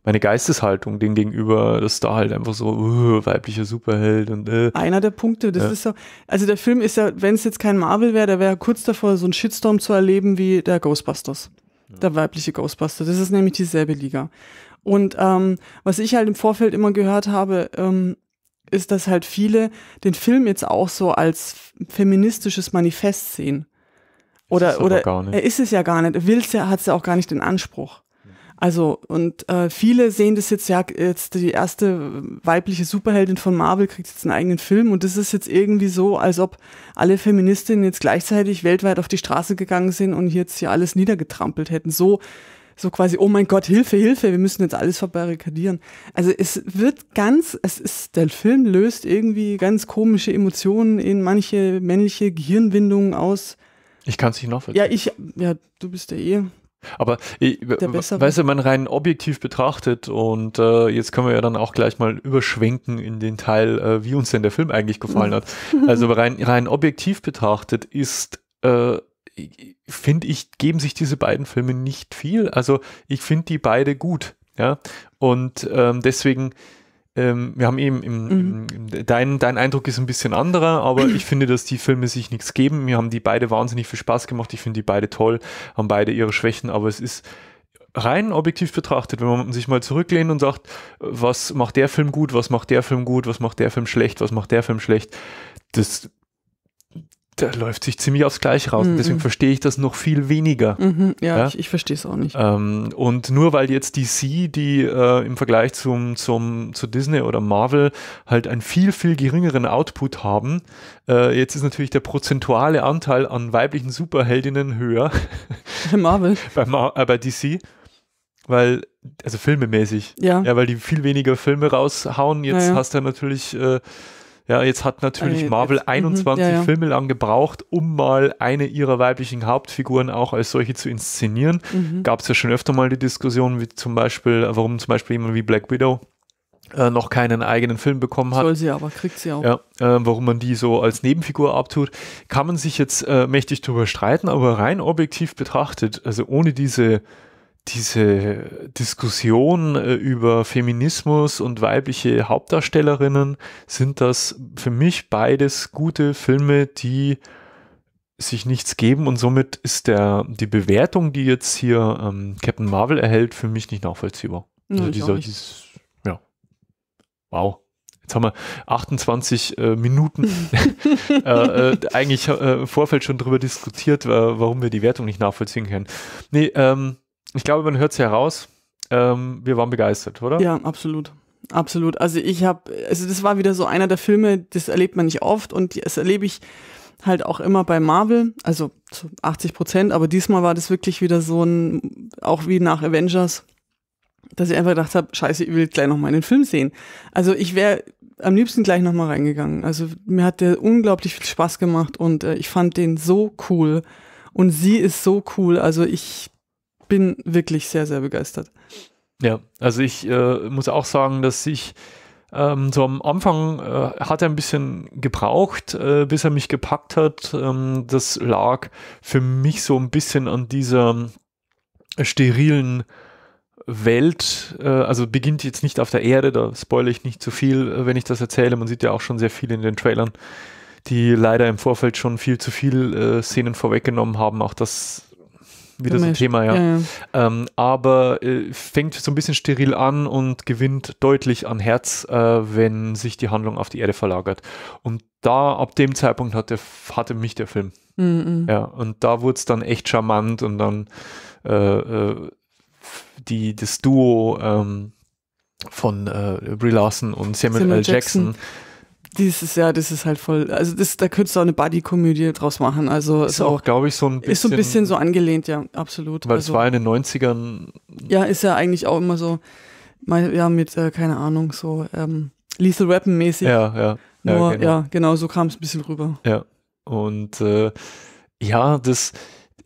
meine Geisteshaltung dem gegenüber, dass da halt einfach so uh, weiblicher Superheld und äh. einer der Punkte, das ja. ist so, also der Film ist ja, wenn es jetzt kein Marvel wäre, der wäre kurz davor, so einen Shitstorm zu erleben wie der Ghostbusters der weibliche Ghostbuster. Das ist nämlich dieselbe Liga. Und ähm, was ich halt im Vorfeld immer gehört habe, ähm, ist, dass halt viele den Film jetzt auch so als feministisches Manifest sehen. Oder, ist oder er ist es ja gar nicht. Er will's ja, hat es ja auch gar nicht den Anspruch. Also, und äh, viele sehen das jetzt, ja, jetzt die erste weibliche Superheldin von Marvel kriegt jetzt einen eigenen Film und das ist jetzt irgendwie so, als ob alle Feministinnen jetzt gleichzeitig weltweit auf die Straße gegangen sind und jetzt hier alles niedergetrampelt hätten. So, so quasi, oh mein Gott, Hilfe, Hilfe, wir müssen jetzt alles verbarrikadieren. Also es wird ganz, es ist, der Film löst irgendwie ganz komische Emotionen in manche männliche Gehirnwindungen aus. Ich kann es nicht nachvollziehen. Ja, ich, ja, du bist ja eh aber ich, weißt du, man rein objektiv betrachtet und äh, jetzt können wir ja dann auch gleich mal überschwenken in den Teil, äh, wie uns denn der Film eigentlich gefallen hat. Also rein, rein objektiv betrachtet ist, äh, finde ich, geben sich diese beiden Filme nicht viel. Also ich finde die beide gut. Ja, und ähm, deswegen ähm, wir haben eben im, mhm. dein, dein Eindruck ist ein bisschen anderer, aber ich finde, dass die Filme sich nichts geben. Mir haben die beide wahnsinnig viel Spaß gemacht. Ich finde die beide toll, haben beide ihre Schwächen, aber es ist rein objektiv betrachtet, wenn man sich mal zurücklehnt und sagt, was macht der Film gut, was macht der Film gut, was macht der Film schlecht, was macht der Film schlecht, das da läuft sich ziemlich aufs Gleiche raus. Mhm. Deswegen verstehe ich das noch viel weniger. Mhm, ja, ja, ich, ich verstehe es auch nicht. Ähm, und nur weil jetzt DC, die äh, im Vergleich zum, zum, zu Disney oder Marvel halt einen viel, viel geringeren Output haben, äh, jetzt ist natürlich der prozentuale Anteil an weiblichen Superheldinnen höher. Bei Marvel. bei, Mar äh, bei DC. Weil, also filmemäßig. Ja. Ja, weil die viel weniger Filme raushauen. Jetzt naja. hast du natürlich äh, ja, jetzt hat natürlich äh, Marvel jetzt, 21 mhm, ja, ja. Filme lang gebraucht, um mal eine ihrer weiblichen Hauptfiguren auch als solche zu inszenieren. Mhm. Gab es ja schon öfter mal die Diskussion, wie zum Beispiel, warum zum Beispiel jemand wie Black Widow äh, noch keinen eigenen Film bekommen hat. Soll sie aber, kriegt sie auch. Ja, äh, warum man die so als Nebenfigur abtut, kann man sich jetzt äh, mächtig drüber streiten, aber rein objektiv betrachtet, also ohne diese diese Diskussion äh, über Feminismus und weibliche Hauptdarstellerinnen sind das für mich beides gute Filme, die sich nichts geben und somit ist der, die Bewertung, die jetzt hier ähm, Captain Marvel erhält, für mich nicht nachvollziehbar. Nee, also dieser, dieses, ja. Wow. Jetzt haben wir 28 äh, Minuten äh, äh, eigentlich im äh, Vorfeld schon darüber diskutiert, warum wir die Wertung nicht nachvollziehen können. Nee, ähm, ich glaube, man hört es heraus. Ähm, wir waren begeistert, oder? Ja, absolut. Absolut. Also ich habe, also das war wieder so einer der Filme, das erlebt man nicht oft und das erlebe ich halt auch immer bei Marvel, also zu 80 Prozent, aber diesmal war das wirklich wieder so ein, auch wie nach Avengers, dass ich einfach gedacht habe, scheiße, ich will gleich nochmal einen Film sehen. Also ich wäre am liebsten gleich nochmal reingegangen. Also mir hat der unglaublich viel Spaß gemacht und äh, ich fand den so cool. Und sie ist so cool. Also ich bin wirklich sehr, sehr begeistert. Ja, also ich äh, muss auch sagen, dass ich ähm, so am Anfang äh, hat er ein bisschen gebraucht, äh, bis er mich gepackt hat. Ähm, das lag für mich so ein bisschen an dieser äh, sterilen Welt, äh, also beginnt jetzt nicht auf der Erde, da spoilere ich nicht zu so viel, äh, wenn ich das erzähle. Man sieht ja auch schon sehr viel in den Trailern, die leider im Vorfeld schon viel zu viel äh, Szenen vorweggenommen haben. Auch das wieder so ein Thema, ja. ja, ja. Ähm, aber äh, fängt so ein bisschen steril an und gewinnt deutlich an Herz, äh, wenn sich die Handlung auf die Erde verlagert. Und da, ab dem Zeitpunkt, hat hatte mich der Film. Mhm. Ja, und da wurde es dann echt charmant und dann äh, äh die, das Duo ähm, von äh, Brie Larson und Samuel, Samuel L. Jackson, Jackson dieses, ja, das ist halt voll. Also das, da könntest du auch eine Buddy-Komödie draus machen. Also ist, ist auch, glaube ich, so ein bisschen. Ist so ein bisschen so angelehnt, ja, absolut. Weil also, es war in den 90ern. Ja, ist ja eigentlich auch immer so, mal, ja, mit, äh, keine Ahnung, so ähm, Lethal rappen mäßig Ja, ja. Nur, ja, genau. ja, genau, so kam es ein bisschen rüber. Ja. Und äh, ja, das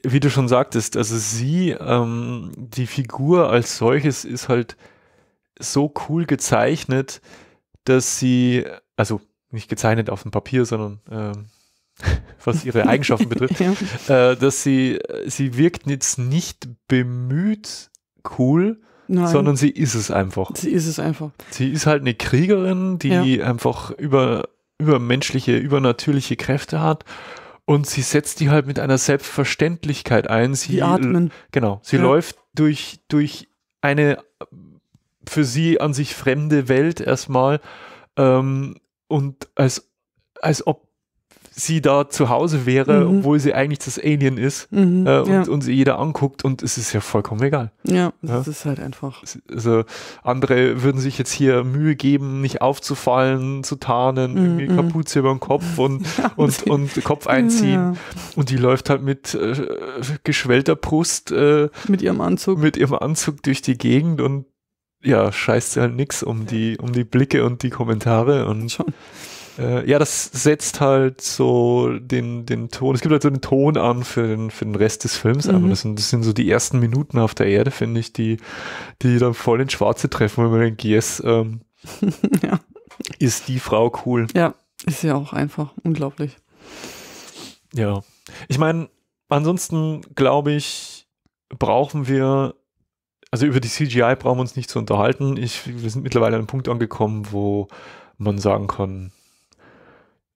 wie du schon sagtest, also sie, ähm, die Figur als solches ist halt so cool gezeichnet, dass sie, also nicht gezeichnet auf dem Papier, sondern äh, was ihre Eigenschaften betrifft, ja. äh, dass sie, sie wirkt jetzt nicht bemüht cool, Nein. sondern sie ist es einfach. Sie ist es einfach. Sie ist halt eine Kriegerin, die ja. einfach über, übermenschliche, übernatürliche Kräfte hat. Und sie setzt die halt mit einer Selbstverständlichkeit ein. Sie die atmen. Genau. Sie ja. läuft durch, durch eine für sie an sich fremde Welt erstmal ähm, und als, als ob sie da zu Hause wäre, mhm. obwohl sie eigentlich das Alien ist mhm, äh, und, ja. und, sie jeder anguckt und es ist ja vollkommen egal. Ja, das ja? ist halt einfach. Also andere würden sich jetzt hier Mühe geben, nicht aufzufallen, zu tarnen, mhm, irgendwie mhm. Kapuze über den Kopf und, ja, und, und, Kopf einziehen. Und die läuft halt mit äh, geschwellter Brust äh, mit ihrem Anzug mit ihrem Anzug durch die Gegend und ja, scheißt halt nichts um die, um die Blicke und die Kommentare und Schon. Äh, ja, das setzt halt so den, den Ton, es gibt halt so einen Ton an für den, für den Rest des Films, mhm. das sind, das sind so die ersten Minuten auf der Erde, finde ich, die, die dann voll ins Schwarze treffen, wenn man denkt, yes, ähm, ja. ist die Frau cool. Ja, ist ja auch einfach unglaublich. Ja. Ich meine, ansonsten glaube ich, brauchen wir also über die CGI brauchen wir uns nicht zu unterhalten. Ich, wir sind mittlerweile an einem Punkt angekommen, wo man sagen kann,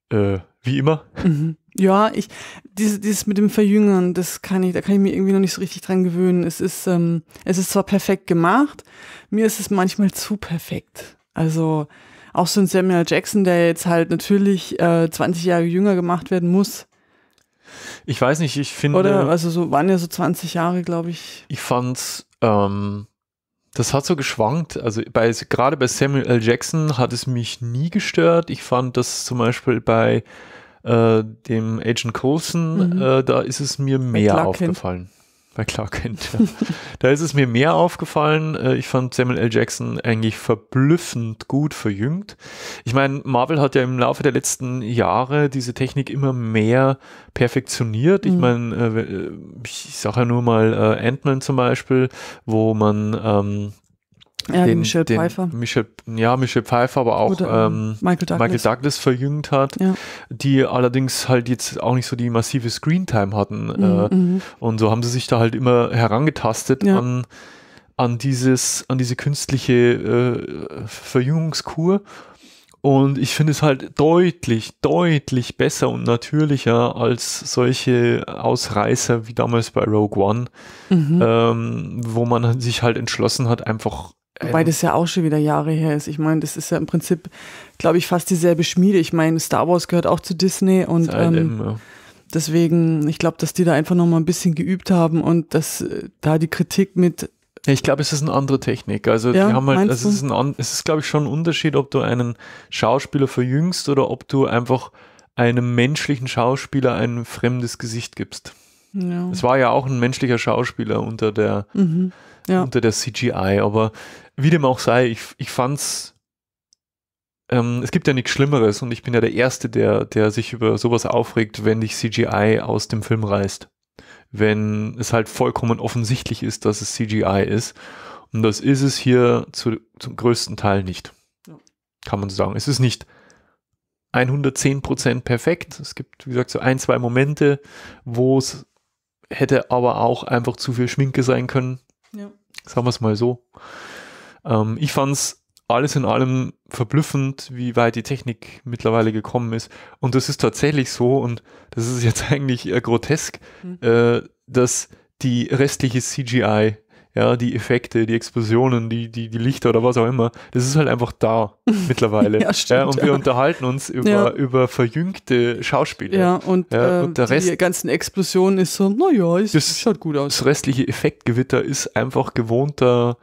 äh, wie immer. Mhm. Ja, ich, dieses, dieses mit dem Verjüngern, das kann ich, da kann ich mir irgendwie noch nicht so richtig dran gewöhnen. Es ist, ähm, es ist zwar perfekt gemacht, mir ist es manchmal zu perfekt. Also auch so ein Samuel Jackson, der jetzt halt natürlich äh, 20 Jahre jünger gemacht werden muss. Ich weiß nicht, ich finde. Oder, also so waren ja so 20 Jahre, glaube ich. Ich fand's ähm, das hat so geschwankt. Also bei, gerade bei Samuel L. Jackson hat es mich nie gestört. Ich fand das zum Beispiel bei äh, dem Agent Coulson, mhm. äh, da ist es mir mehr aufgefallen bei Clark Kent. Ja. da ist es mir mehr aufgefallen. Äh, ich fand Samuel L. Jackson eigentlich verblüffend gut verjüngt. Ich meine, Marvel hat ja im Laufe der letzten Jahre diese Technik immer mehr perfektioniert. Ich mhm. meine, äh, äh, ich sage ja nur mal Ant-Man zum Beispiel, wo man ähm, ja, den, Michel Pfeiffer. Michel, ja, Michel Pfeiffer, aber auch Oder, ähm, ähm, Michael, Douglas. Michael, Douglas. verjüngt hat, ja. die allerdings halt jetzt auch nicht so die massive Screentime hatten. Mhm, äh, mhm. und so haben sie sich da halt immer herangetastet ja. an, an, dieses, an diese künstliche äh, Verjüngungskur. Und ich finde es halt deutlich, deutlich besser und natürlicher als solche Ausreißer wie damals bei Rogue One, mhm. ähm, wo man sich halt entschlossen hat, einfach Wobei das ja auch schon wieder Jahre her ist. Ich meine, das ist ja im Prinzip, glaube ich, fast dieselbe Schmiede. Ich meine, Star Wars gehört auch zu Disney und ähm, deswegen, ich glaube, dass die da einfach nochmal ein bisschen geübt haben und dass äh, da die Kritik mit. Ich glaube, es ist eine andere Technik. Also ja, die haben halt, also es ist, ein, es ist, glaube ich, schon ein Unterschied, ob du einen Schauspieler verjüngst oder ob du einfach einem menschlichen Schauspieler ein fremdes Gesicht gibst. Ja. Es war ja auch ein menschlicher Schauspieler unter der, mhm, ja. unter der CGI, aber wie dem auch sei, ich, ich fand's. Ähm, es gibt ja nichts Schlimmeres und ich bin ja der Erste, der, der sich über sowas aufregt, wenn dich CGI aus dem Film reißt. Wenn es halt vollkommen offensichtlich ist, dass es CGI ist. Und das ist es hier zu, zum größten Teil nicht. Kann man so sagen. Es ist nicht 110% perfekt. Es gibt, wie gesagt, so ein, zwei Momente, wo es hätte aber auch einfach zu viel Schminke sein können. Ja. Sagen wir es mal so. Ähm, ich fand es alles in allem verblüffend, wie weit die Technik mittlerweile gekommen ist. Und das ist tatsächlich so, und das ist jetzt eigentlich grotesk, mhm. äh, dass die restliche CGI, ja, die Effekte, die Explosionen, die, die, die Lichter oder was auch immer, das ist halt einfach da mittlerweile. ja, stimmt, ja, und wir unterhalten uns über, ja. über verjüngte Schauspieler. Ja, und, äh, und der die Rest, die ganzen Explosionen ist so, naja, es schaut gut aus. Das restliche Effektgewitter ist einfach gewohnter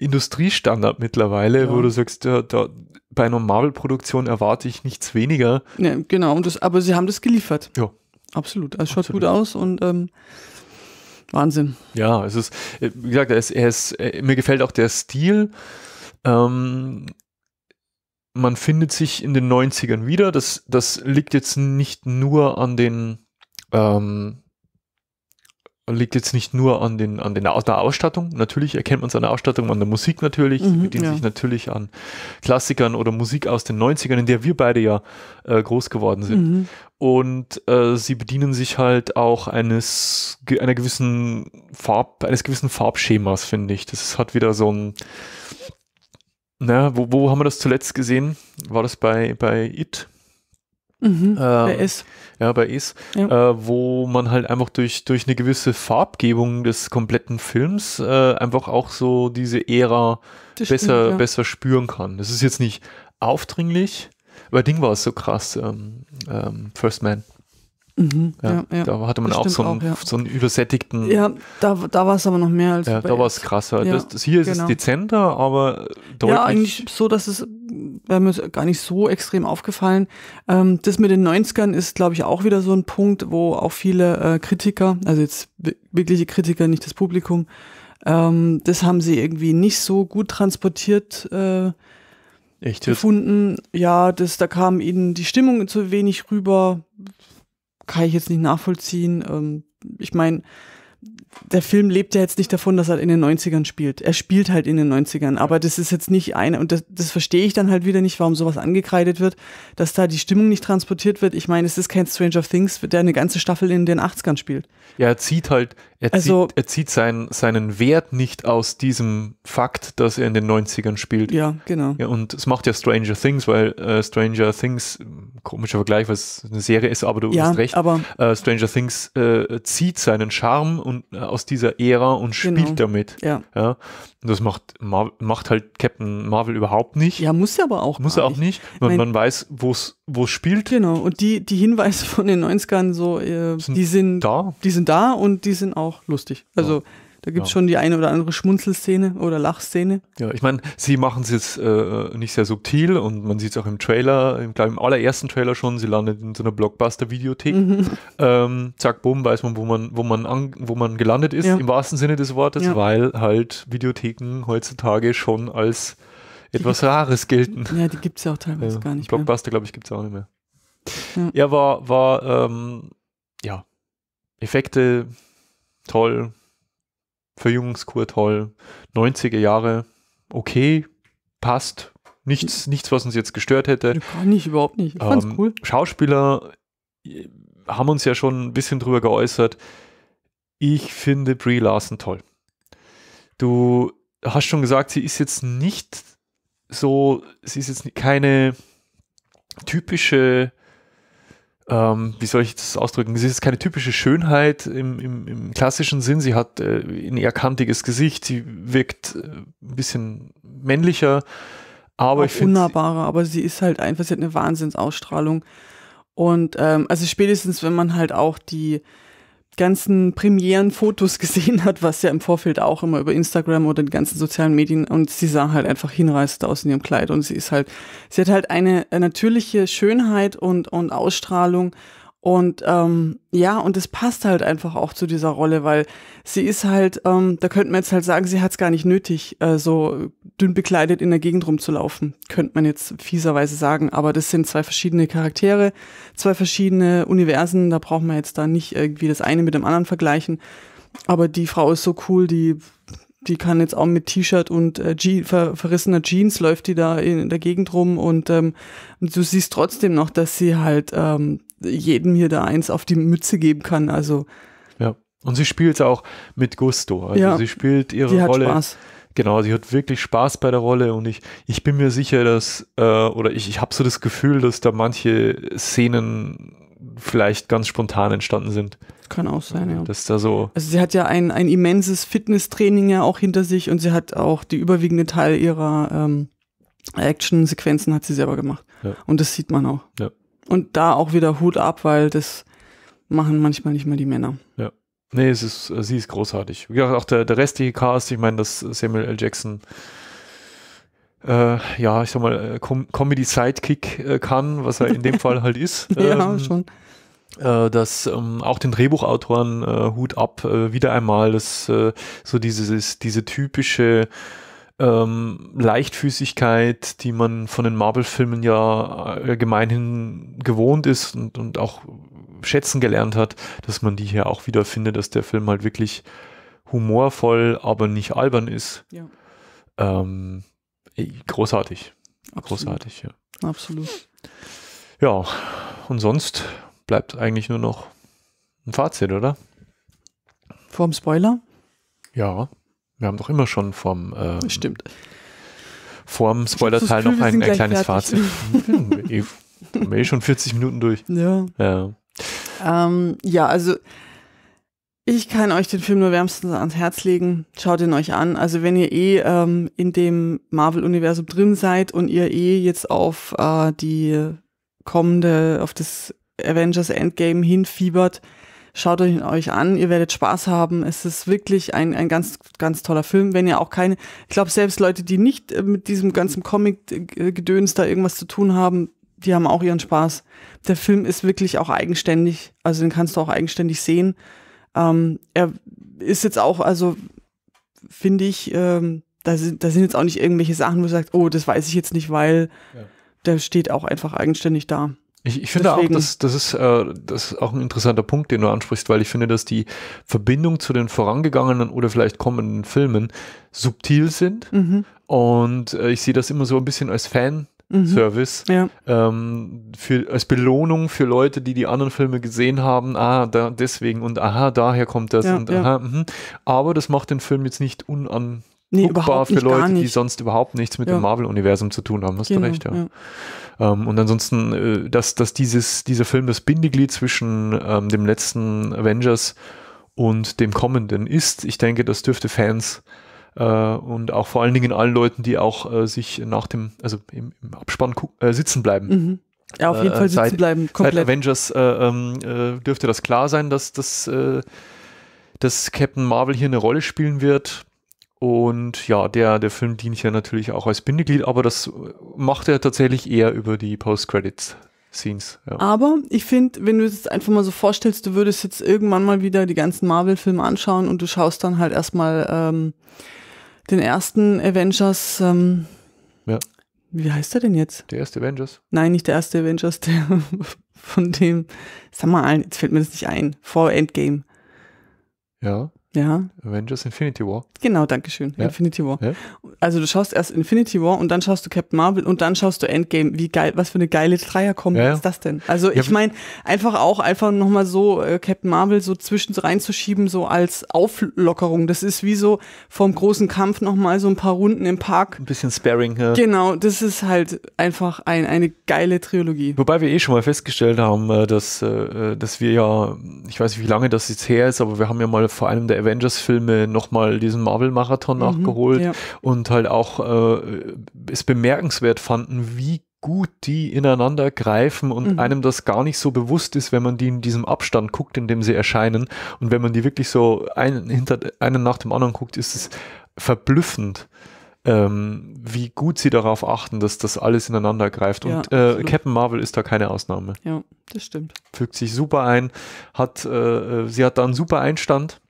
Industriestandard mittlerweile, ja. wo du sagst, ja, da, bei einer Marvel-Produktion erwarte ich nichts weniger. Ja, genau, und das, aber sie haben das geliefert. Ja. Absolut. Es also schaut Absolut. gut aus und ähm, Wahnsinn. Ja, es ist, äh, wie gesagt, er ist, er ist, äh, mir gefällt auch der Stil. Ähm, man findet sich in den 90ern wieder. Das, das liegt jetzt nicht nur an den ähm, liegt jetzt nicht nur an, den, an den, der Ausstattung. Natürlich erkennt man es an der Ausstattung, an der Musik natürlich. Mhm, bedient ja. sich natürlich an Klassikern oder Musik aus den 90ern, in der wir beide ja äh, groß geworden sind. Mhm. Und äh, sie bedienen sich halt auch eines, einer gewissen Farb, eines gewissen Farbschemas, finde ich. Das hat wieder so ein, na, wo, wo haben wir das zuletzt gesehen? War das bei, bei It? Mhm, ähm, bei Is. Ja, bei Is, ja. äh, wo man halt einfach durch, durch eine gewisse Farbgebung des kompletten Films äh, einfach auch so diese Ära besser, stimmt, ja. besser spüren kann. Das ist jetzt nicht aufdringlich, bei Ding war es so krass, ähm, ähm, First Man. Mhm, ja, ja, da hatte man auch so, einen, auch, ja. so einen übersättigten. Ja, da, da war es aber noch mehr als. Ja, da war es krasser. Das, das, hier genau. ist es genau. dezenter, aber deutlich. Ja, eigentlich so, dass es, wäre mir gar nicht so extrem aufgefallen. Ähm, das mit den 90ern ist, glaube ich, auch wieder so ein Punkt, wo auch viele äh, Kritiker, also jetzt wirkliche Kritiker, nicht das Publikum, ähm, das haben sie irgendwie nicht so gut transportiert. Äh, Echt? Gefunden, ja, das, da kam ihnen die Stimmung zu wenig rüber, kann ich jetzt nicht nachvollziehen. Ähm, ich meine, der Film lebt ja jetzt nicht davon, dass er in den 90ern spielt. Er spielt halt in den 90ern, aber das ist jetzt nicht eine, und das, das verstehe ich dann halt wieder nicht, warum sowas angekreidet wird, dass da die Stimmung nicht transportiert wird. Ich meine, es ist kein Stranger Things, der eine ganze Staffel in den 80ern spielt. Ja, er zieht halt, er also, zieht, er zieht sein, seinen Wert nicht aus diesem Fakt, dass er in den 90ern spielt. Ja, genau. Ja, und es macht ja Stranger Things, weil äh, Stranger Things, komischer Vergleich, weil es eine Serie ist, aber du ja, hast recht, aber äh, Stranger Things äh, zieht seinen Charme und äh, aus dieser Ära und spielt genau. damit. Ja. ja. Und das macht, macht halt Captain Marvel überhaupt nicht. Ja, muss ja aber auch. Muss er auch nicht. Man, man weiß, wo es spielt. Genau. Und die, die Hinweise von den 90ern, so, äh, sind die sind da. Die sind da und die sind auch lustig. Also. Ja da gibt es ja. schon die eine oder andere Schmunzelszene oder Lachszene. Ja, ich meine, sie machen es jetzt äh, nicht sehr subtil und man sieht es auch im Trailer, im, glaub, im allerersten Trailer schon, sie landet in so einer Blockbuster-Videothek. Mhm. Ähm, zack, bumm, weiß man, wo man, wo man, an, wo man gelandet ist, ja. im wahrsten Sinne des Wortes, ja. weil halt Videotheken heutzutage schon als etwas Rares gelten. Ja, die gibt es ja auch teilweise gar nicht Blockbuster, glaube ich, gibt es auch nicht mehr. Ja, war, war ähm, ja, Effekte toll, Verjüngungskur toll. 90er Jahre, okay, passt. Nichts, hm. nichts, was uns jetzt gestört hätte. Gar ich überhaupt nicht. Ich fand's ähm, cool. Schauspieler äh, haben uns ja schon ein bisschen drüber geäußert. Ich finde Brie Larson toll. Du hast schon gesagt, sie ist jetzt nicht so, sie ist jetzt keine typische ähm, wie soll ich das ausdrücken? Sie ist keine typische Schönheit im, im, im klassischen Sinn. Sie hat äh, ein eher kantiges Gesicht, sie wirkt äh, ein bisschen männlicher, aber auch ich finde. Wunderbarer, aber sie ist halt einfach, sie hat eine Wahnsinnsausstrahlung. Und ähm, also spätestens, wenn man halt auch die ganzen Premieren Fotos gesehen hat, was ja im Vorfeld auch immer über Instagram oder die ganzen sozialen Medien und sie sah halt einfach hinreißend aus in ihrem Kleid und sie ist halt, sie hat halt eine natürliche Schönheit und, und Ausstrahlung, und ähm, ja, und es passt halt einfach auch zu dieser Rolle, weil sie ist halt, ähm, da könnte man jetzt halt sagen, sie hat es gar nicht nötig, äh, so dünn bekleidet in der Gegend rumzulaufen, könnte man jetzt fieserweise sagen. Aber das sind zwei verschiedene Charaktere, zwei verschiedene Universen, da braucht man jetzt da nicht irgendwie das eine mit dem anderen vergleichen. Aber die Frau ist so cool, die, die kann jetzt auch mit T-Shirt und äh, Je ver verrissener Jeans läuft die da in der Gegend rum und ähm, du siehst trotzdem noch, dass sie halt ähm, jedem hier da eins auf die Mütze geben kann. Also ja, und sie spielt es auch mit Gusto. Also ja, sie spielt ihre die hat Spaß. Genau, sie hat wirklich Spaß bei der Rolle und ich, ich bin mir sicher, dass, äh, oder ich, ich habe so das Gefühl, dass da manche Szenen vielleicht ganz spontan entstanden sind. Kann auch sein, ja. Dass da so also sie hat ja ein, ein immenses Fitnesstraining ja auch hinter sich und sie hat auch die überwiegende Teil ihrer ähm, Action-Sequenzen hat sie selber gemacht. Ja. Und das sieht man auch. Ja. Und da auch wieder Hut ab, weil das machen manchmal nicht mal die Männer. Ja. Nee, es ist, äh, sie ist großartig. Wie gesagt, auch der, der restliche Cast, ich meine, dass Samuel L. Jackson äh, ja, ich sag mal, äh, Com Comedy Sidekick äh, kann, was er in dem Fall halt ist. Ähm, ja, schon. Äh, dass ähm, auch den Drehbuchautoren äh, Hut ab, wieder einmal, dass so dieses, diese typische ähm, Leichtfüßigkeit, die man von den Marvel-Filmen ja äh, gemeinhin gewohnt ist und, und auch schätzen gelernt hat, dass man die hier auch wieder findet, dass der Film halt wirklich humorvoll, aber nicht albern ist. Ja. Ähm, großartig. Absolut. Großartig, ja. Absolut. Ja, und sonst bleibt eigentlich nur noch ein Fazit, oder? Vorm Spoiler? Ja. Wir haben doch immer schon vom, ähm, Stimmt. vorm Spoiler-Teil noch ein, ein kleines fertig. Fazit. ich hm, eh, bin schon 40 Minuten durch. Ja. Ja, ähm, ja also ich kann euch den Film nur wärmstens ans Herz legen. Schaut ihn euch an. Also wenn ihr eh ähm, in dem Marvel-Universum drin seid und ihr eh jetzt auf äh, die kommende, auf das Avengers Endgame hinfiebert, Schaut euch euch an, ihr werdet Spaß haben. Es ist wirklich ein, ein ganz, ganz toller Film. Wenn ihr auch keine, ich glaube, selbst Leute, die nicht äh, mit diesem ganzen Comic-Gedöns äh, äh, da irgendwas zu tun haben, die haben auch ihren Spaß. Der Film ist wirklich auch eigenständig, also den kannst du auch eigenständig sehen. Ähm, er ist jetzt auch, also finde ich, ähm, da, sind, da sind jetzt auch nicht irgendwelche Sachen, wo du sagst, oh, das weiß ich jetzt nicht, weil ja. der steht auch einfach eigenständig da. Ich, ich finde Deswegen, auch, dass, das, ist, äh, das ist auch ein interessanter Punkt, den du ansprichst, weil ich finde, dass die Verbindung zu den vorangegangenen oder vielleicht kommenden Filmen subtil sind. Mhm. Und äh, ich sehe das immer so ein bisschen als Fanservice, Service mhm. ja. ähm, für, als Belohnung für Leute, die die anderen Filme gesehen haben. Ah, da, deswegen und aha, daher kommt das ja, und ja. aha. Mhm. Aber das macht den Film jetzt nicht unan nee, überhaupt guckbar für Leute, die sonst überhaupt nichts mit ja. dem Marvel-Universum zu tun haben. Hast genau, du recht, ja. ja. Ähm, und ansonsten, äh, dass, dass dieses, dieser Film das Bindeglied zwischen ähm, dem letzten Avengers und dem kommenden ist, ich denke, das dürfte Fans äh, und auch vor allen Dingen allen Leuten, die auch äh, sich nach dem, also im, im Abspann äh, sitzen bleiben. Mhm. Ja, auf jeden äh, Fall sitzen seit, bleiben, komplett. Seit Avengers äh, ähm, dürfte das klar sein, dass das dass Captain Marvel hier eine Rolle spielen wird. Und ja, der, der Film dient ja natürlich auch als Bindeglied, aber das macht er tatsächlich eher über die Post-Credits. Scenes, ja. Aber ich finde, wenn du es jetzt einfach mal so vorstellst, du würdest jetzt irgendwann mal wieder die ganzen Marvel-Filme anschauen und du schaust dann halt erstmal ähm, den ersten Avengers. Ähm, ja. Wie heißt der denn jetzt? Der erste Avengers. Nein, nicht der erste Avengers, der von dem, sag mal, jetzt fällt mir das nicht ein, vor Endgame. Ja. Ja. Avengers Infinity War. Genau, Dankeschön. Ja. Infinity War. Ja. Also du schaust erst Infinity War und dann schaust du Captain Marvel und dann schaust du Endgame. Wie geil, was für eine geile Dreierkombi ja, ist das denn? Also ich meine, einfach auch einfach nochmal so äh, Captain Marvel so zwischen reinzuschieben, so als Auflockerung. Das ist wie so vom großen Kampf nochmal so ein paar Runden im Park. Ein bisschen Sparing, ja. Genau, das ist halt einfach ein, eine geile Trilogie. Wobei wir eh schon mal festgestellt haben, äh, dass, äh, äh, dass wir ja, ich weiß nicht, wie lange das jetzt her ist, aber wir haben ja mal vor allem der Avengers-Filme nochmal diesen Marvel-Marathon mhm, nachgeholt ja. und halt auch äh, es bemerkenswert fanden, wie gut die ineinander greifen und mhm. einem das gar nicht so bewusst ist, wenn man die in diesem Abstand guckt, in dem sie erscheinen. Und wenn man die wirklich so einen, hinter, einen nach dem anderen guckt, ist es verblüffend. Ähm, wie gut sie darauf achten, dass das alles ineinander greift. Ja, und äh, Captain Marvel ist da keine Ausnahme. Ja, das stimmt. Fügt sich super ein, hat, äh, äh sie hat da einen super Einstand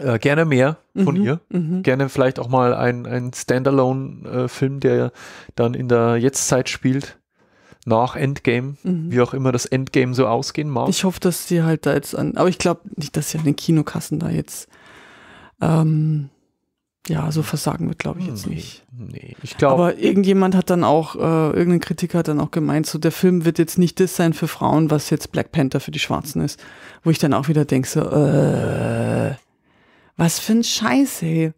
äh, gerne mehr von mhm, ihr. Mhm. Gerne vielleicht auch mal ein, ein Standalone-Film, äh, der dann in der Jetztzeit spielt. Nach Endgame, mhm. wie auch immer das Endgame so ausgehen mag. Ich hoffe, dass sie halt da jetzt an. Aber ich glaube nicht, dass sie an den Kinokassen da jetzt. Ähm, ja, so versagen wird, glaube ich, jetzt nee, nicht. Nee, ich glaube. Aber irgendjemand hat dann auch, äh, irgendein Kritiker hat dann auch gemeint, so der Film wird jetzt nicht das sein für Frauen, was jetzt Black Panther für die Schwarzen ist. Wo ich dann auch wieder denke, so, äh. Was für ein Scheiß, hey.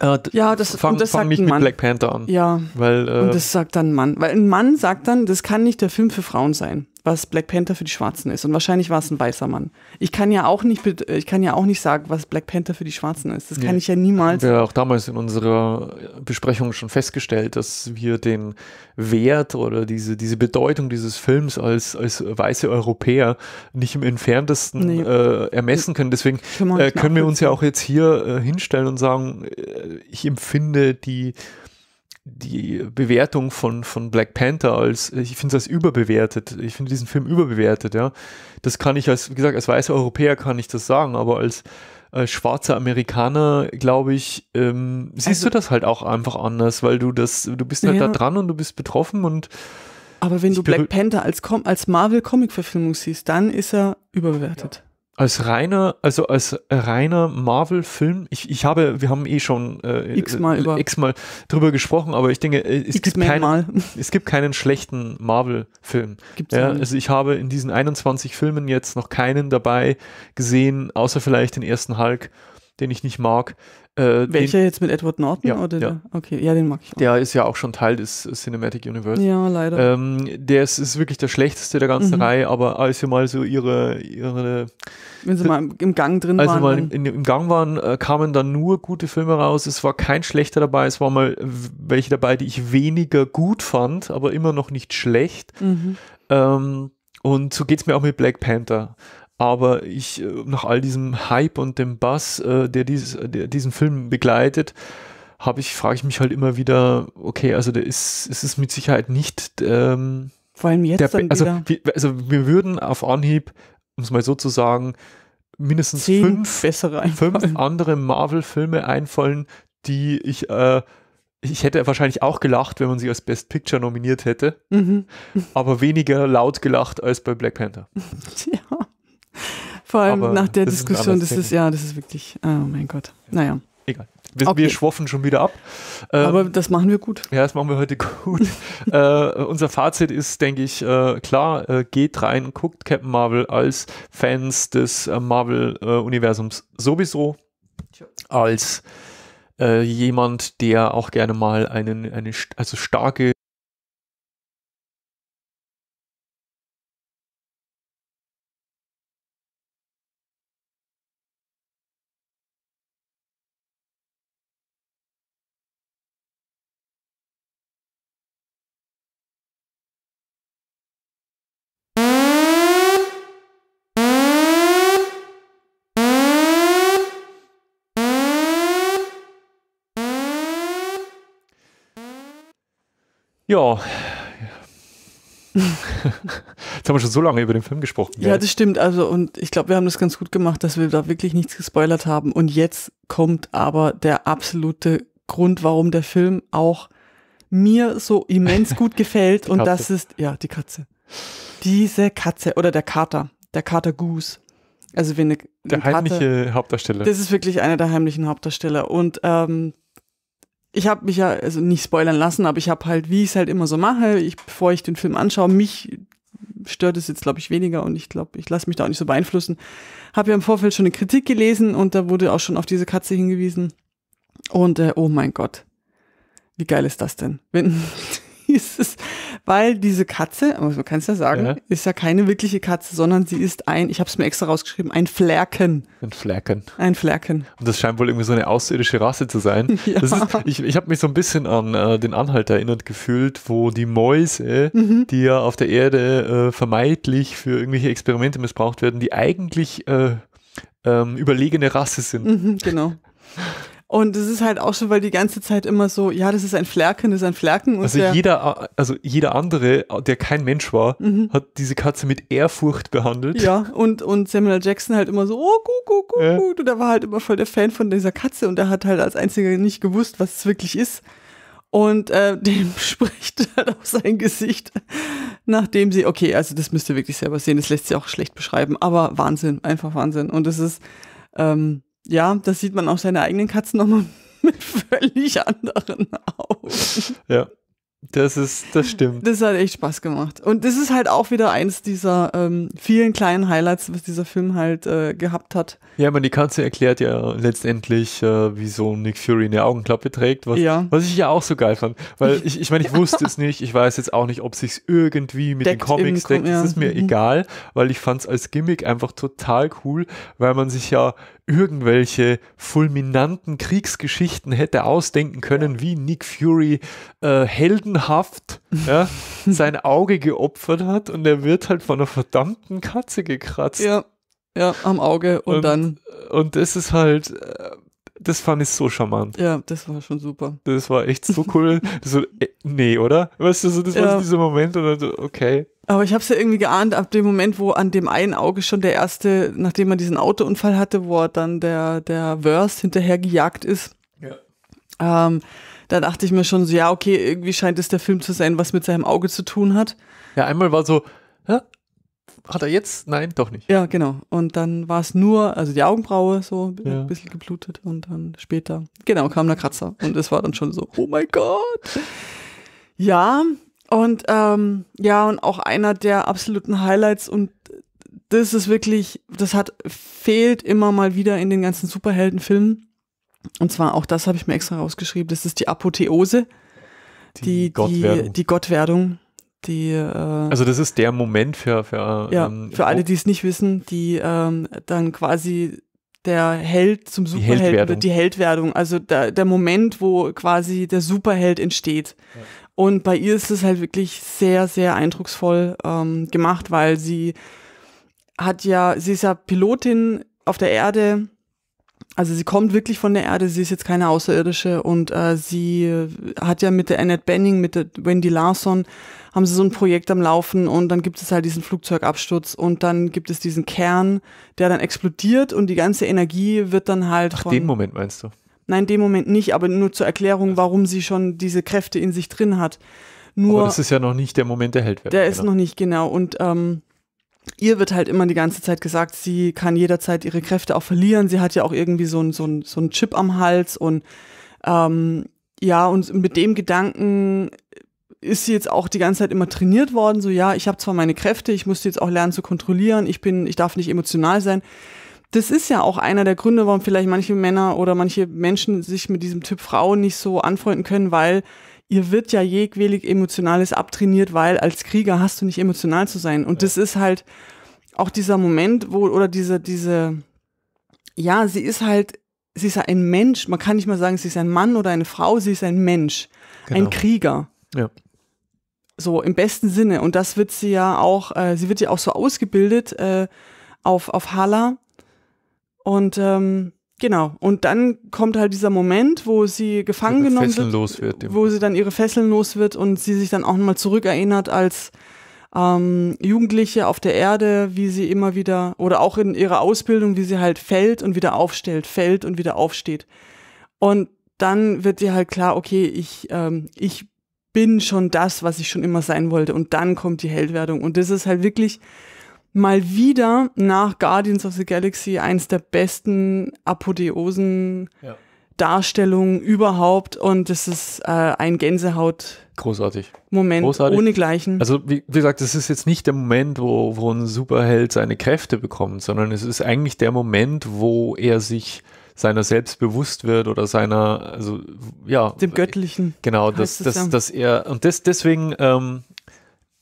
Äh, ja, das, fang, das fang sagt mich ein Mann. mit Black Panther an. Ja. Weil, äh, und das sagt dann ein Mann. Weil ein Mann sagt dann, das kann nicht der Film für Frauen sein was Black Panther für die Schwarzen ist. Und wahrscheinlich war es ein weißer Mann. Ich kann ja auch nicht, ich kann ja auch nicht sagen, was Black Panther für die Schwarzen ist. Das kann nee. ich ja niemals. Wir haben ja auch damals in unserer Besprechung schon festgestellt, dass wir den Wert oder diese, diese Bedeutung dieses Films als, als weiße Europäer nicht im entferntesten nee. äh, ermessen können. Deswegen können wir, äh, können wir uns ja auch jetzt hier äh, hinstellen und sagen, äh, ich empfinde die die Bewertung von, von Black Panther als, ich finde es als überbewertet, ich finde diesen Film überbewertet, ja. Das kann ich als, wie gesagt, als weißer Europäer kann ich das sagen, aber als, als äh, schwarzer Amerikaner, glaube ich, ähm, siehst also, du das halt auch einfach anders, weil du das, du bist halt ja. da dran und du bist betroffen und aber wenn du Black Panther als, als Marvel-Comic-Verfilmung siehst, dann ist er überbewertet. Ja als reiner, also als reiner Marvel-Film, ich, ich habe, wir haben eh schon äh, x-mal x-mal drüber gesprochen, aber ich denke, äh, es gibt, keinen, es gibt keinen schlechten Marvel-Film. Ja, also ich habe in diesen 21 Filmen jetzt noch keinen dabei gesehen, außer vielleicht den ersten Hulk, den ich nicht mag, äh, Welcher den, jetzt mit Edward Norton? Ja, oder ja. Okay, ja, den mag ich auch. Der ist ja auch schon Teil des Cinematic Universe. Ja, leider. Ähm, der ist, ist, wirklich der schlechteste der ganzen mhm. Reihe, aber als sie mal so ihre. ihre Wenn sie mal im Gang drin als waren. Als sie mal in, in, im Gang waren, äh, kamen dann nur gute Filme raus. Es war kein schlechter dabei. Es waren mal welche dabei, die ich weniger gut fand, aber immer noch nicht schlecht. Mhm. Ähm, und so geht es mir auch mit Black Panther. Aber ich, äh, nach all diesem Hype und dem Bass, äh, der, dies, der diesen Film begleitet, habe ich, frage ich mich halt immer wieder, okay, also der ist, ist es mit Sicherheit nicht. Ähm, Vor allem jetzt der, dann also, Wir, also wir würden auf Anhieb, um es mal so zu sagen, mindestens fünf, bessere fünf andere Marvel-Filme einfallen, die ich äh, ich hätte wahrscheinlich auch gelacht, wenn man sie als Best Picture nominiert hätte, mhm. aber weniger laut gelacht als bei Black Panther. Ja. Vor allem Aber nach der das Diskussion, das ist, ja, das ist wirklich, ah, oh mein Gott. Naja. Egal. Wir, okay. wir schwoffen schon wieder ab. Ähm, Aber das machen wir gut. Ja, das machen wir heute gut. äh, unser Fazit ist, denke ich, äh, klar, äh, geht rein guckt Captain Marvel als Fans des äh, Marvel-Universums sowieso. Als äh, jemand, der auch gerne mal einen, eine also starke Ja. Jetzt haben wir schon so lange über den Film gesprochen. Gell? Ja, das stimmt. Also, und ich glaube, wir haben das ganz gut gemacht, dass wir da wirklich nichts gespoilert haben. Und jetzt kommt aber der absolute Grund, warum der Film auch mir so immens gut gefällt. und das ist, ja, die Katze. Diese Katze oder der Kater, der Kater Goose. Also, wenn eine, eine Der heimliche Kater, Hauptdarsteller. Das ist wirklich einer der heimlichen Hauptdarsteller. Und ähm, ich habe mich ja, also nicht spoilern lassen, aber ich habe halt, wie ich es halt immer so mache, ich, bevor ich den Film anschaue, mich stört es jetzt, glaube ich, weniger und ich glaube, ich lasse mich da auch nicht so beeinflussen. Habe ja im Vorfeld schon eine Kritik gelesen und da wurde auch schon auf diese Katze hingewiesen. Und äh, oh mein Gott, wie geil ist das denn? Wenn dieses, weil diese Katze, man kann es ja sagen, ja. ist ja keine wirkliche Katze, sondern sie ist ein, ich habe es mir extra rausgeschrieben, ein Flerken. Ein Flerken. Ein Flerken. Und das scheint wohl irgendwie so eine außerirdische Rasse zu sein. Ja. Ist, ich ich habe mich so ein bisschen an äh, den Anhalt erinnert gefühlt, wo die Mäuse, mhm. die ja auf der Erde äh, vermeintlich für irgendwelche Experimente missbraucht werden, die eigentlich äh, ähm, überlegene Rasse sind. Mhm, genau. Und es ist halt auch schon, weil die ganze Zeit immer so, ja, das ist ein Flerken, das ist ein Flerken. also jeder, also jeder andere, der kein Mensch war, mhm. hat diese Katze mit Ehrfurcht behandelt. Ja, und, und Samuel Jackson halt immer so, oh, gut, gut, gut, ja. Und er war halt immer voll der Fan von dieser Katze und er hat halt als einziger nicht gewusst, was es wirklich ist. Und äh, dem spricht halt auch sein Gesicht, nachdem sie, okay, also das müsst ihr wirklich selber sehen, das lässt sie auch schlecht beschreiben, aber Wahnsinn, einfach Wahnsinn. Und es ist, ähm, ja, das sieht man auch seine eigenen Katzen nochmal mit völlig anderen Augen. Ja, das ist, das stimmt. Das hat echt Spaß gemacht. Und das ist halt auch wieder eins dieser ähm, vielen kleinen Highlights, was dieser Film halt äh, gehabt hat. Ja, man die Katze erklärt ja letztendlich, äh, wieso Nick Fury eine Augenklappe trägt, was, ja. was ich ja auch so geil fand. Weil ich, ich meine, ich wusste es nicht, ich weiß jetzt auch nicht, ob sich's irgendwie mit Deckt den Comics trägt, das ist mir mhm. egal, weil ich fand's als Gimmick einfach total cool, weil man sich ja irgendwelche fulminanten Kriegsgeschichten hätte ausdenken können, ja. wie Nick Fury äh, heldenhaft ja, sein Auge geopfert hat und er wird halt von einer verdammten Katze gekratzt. Ja, ja am Auge und, und dann. Und das ist halt. Äh, das fand ich so charmant. Ja, das war schon super. Das war echt so cool. so, äh, nee, oder? Weißt du, so, das ja. war dieser Moment und dann so, okay. Aber ich habe es ja irgendwie geahnt, ab dem Moment, wo an dem einen Auge schon der erste, nachdem er diesen Autounfall hatte, wo er dann der, der Verse hinterhergejagt ist. Ja. Ähm, da dachte ich mir schon so, ja, okay, irgendwie scheint es der Film zu sein, was mit seinem Auge zu tun hat. Ja, einmal war so, ja, hat er jetzt? Nein, doch nicht. Ja, genau. Und dann war es nur, also die Augenbraue so ja. ein bisschen geblutet und dann später, genau, kam der Kratzer. Und es war dann schon so, oh mein Gott. Ja, und ähm, ja, und auch einer der absoluten Highlights und das ist wirklich, das hat fehlt immer mal wieder in den ganzen Superheldenfilmen. Und zwar auch das habe ich mir extra rausgeschrieben. Das ist die Apotheose, die die Gottwerdung, die, die, Gottwerdung, die äh, also das ist der Moment für für ja, ähm, für alle, die es nicht wissen, die ähm, dann quasi der Held zum Superheld wird, die Heldwerdung, also der, der Moment, wo quasi der Superheld entsteht. Ja. Und bei ihr ist es halt wirklich sehr, sehr eindrucksvoll ähm, gemacht, weil sie hat ja, sie ist ja Pilotin auf der Erde. Also sie kommt wirklich von der Erde, sie ist jetzt keine Außerirdische und äh, sie hat ja mit der Annette Benning, mit der Wendy Larson, haben sie so ein Projekt am Laufen und dann gibt es halt diesen Flugzeugabsturz und dann gibt es diesen Kern, der dann explodiert und die ganze Energie wird dann halt. Ach, von den Moment meinst du? Nein, in dem Moment nicht, aber nur zur Erklärung, also- warum sie schon diese Kräfte in sich drin hat. Nur, aber das ist ja noch nicht der Moment der Heldwerdung. Der genau. ist noch nicht, genau. Und ähm, ihr wird halt immer die ganze Zeit gesagt, sie kann jederzeit ihre Kräfte auch verlieren. Sie hat ja auch irgendwie so einen so ein, so ein Chip am Hals und ähm, ja, und mit dem Gedanken ist sie jetzt auch die ganze Zeit immer trainiert worden, so ja, ich habe zwar meine Kräfte, ich muss jetzt auch lernen zu kontrollieren, ich bin, ich darf nicht emotional sein das ist ja auch einer der Gründe, warum vielleicht manche Männer oder manche Menschen sich mit diesem Typ Frau nicht so anfreunden können, weil ihr wird ja jegwillig Emotionales abtrainiert, weil als Krieger hast du nicht emotional zu sein. Und ja. das ist halt auch dieser Moment, wo, oder diese, diese, ja, sie ist halt, sie ist ein Mensch. Man kann nicht mal sagen, sie ist ein Mann oder eine Frau, sie ist ein Mensch. Genau. Ein Krieger. Ja. So, im besten Sinne. Und das wird sie ja auch, äh, sie wird ja auch so ausgebildet äh, auf, auf Hala und ähm, genau, und dann kommt halt dieser Moment, wo sie gefangen ihre genommen Fesseln wird, wird wo sie dann ihre Fesseln los wird und sie sich dann auch nochmal zurückerinnert als ähm, Jugendliche auf der Erde, wie sie immer wieder, oder auch in ihrer Ausbildung, wie sie halt fällt und wieder aufstellt, fällt und wieder aufsteht. Und dann wird ihr halt klar, okay, ich, ähm, ich bin schon das, was ich schon immer sein wollte. Und dann kommt die Heldwerdung. Und das ist halt wirklich mal wieder nach Guardians of the Galaxy eins der besten Apotheosen. Ja. Darstellung überhaupt und das ist äh, ein Gänsehaut. Großartig. Moment, Großartig. ohnegleichen. Also wie, wie gesagt, das ist jetzt nicht der Moment, wo, wo ein Superheld seine Kräfte bekommt, sondern es ist eigentlich der Moment, wo er sich seiner selbst bewusst wird oder seiner, also ja. Dem Göttlichen. Genau, dass, dass, ja. dass er, und das, deswegen, ähm,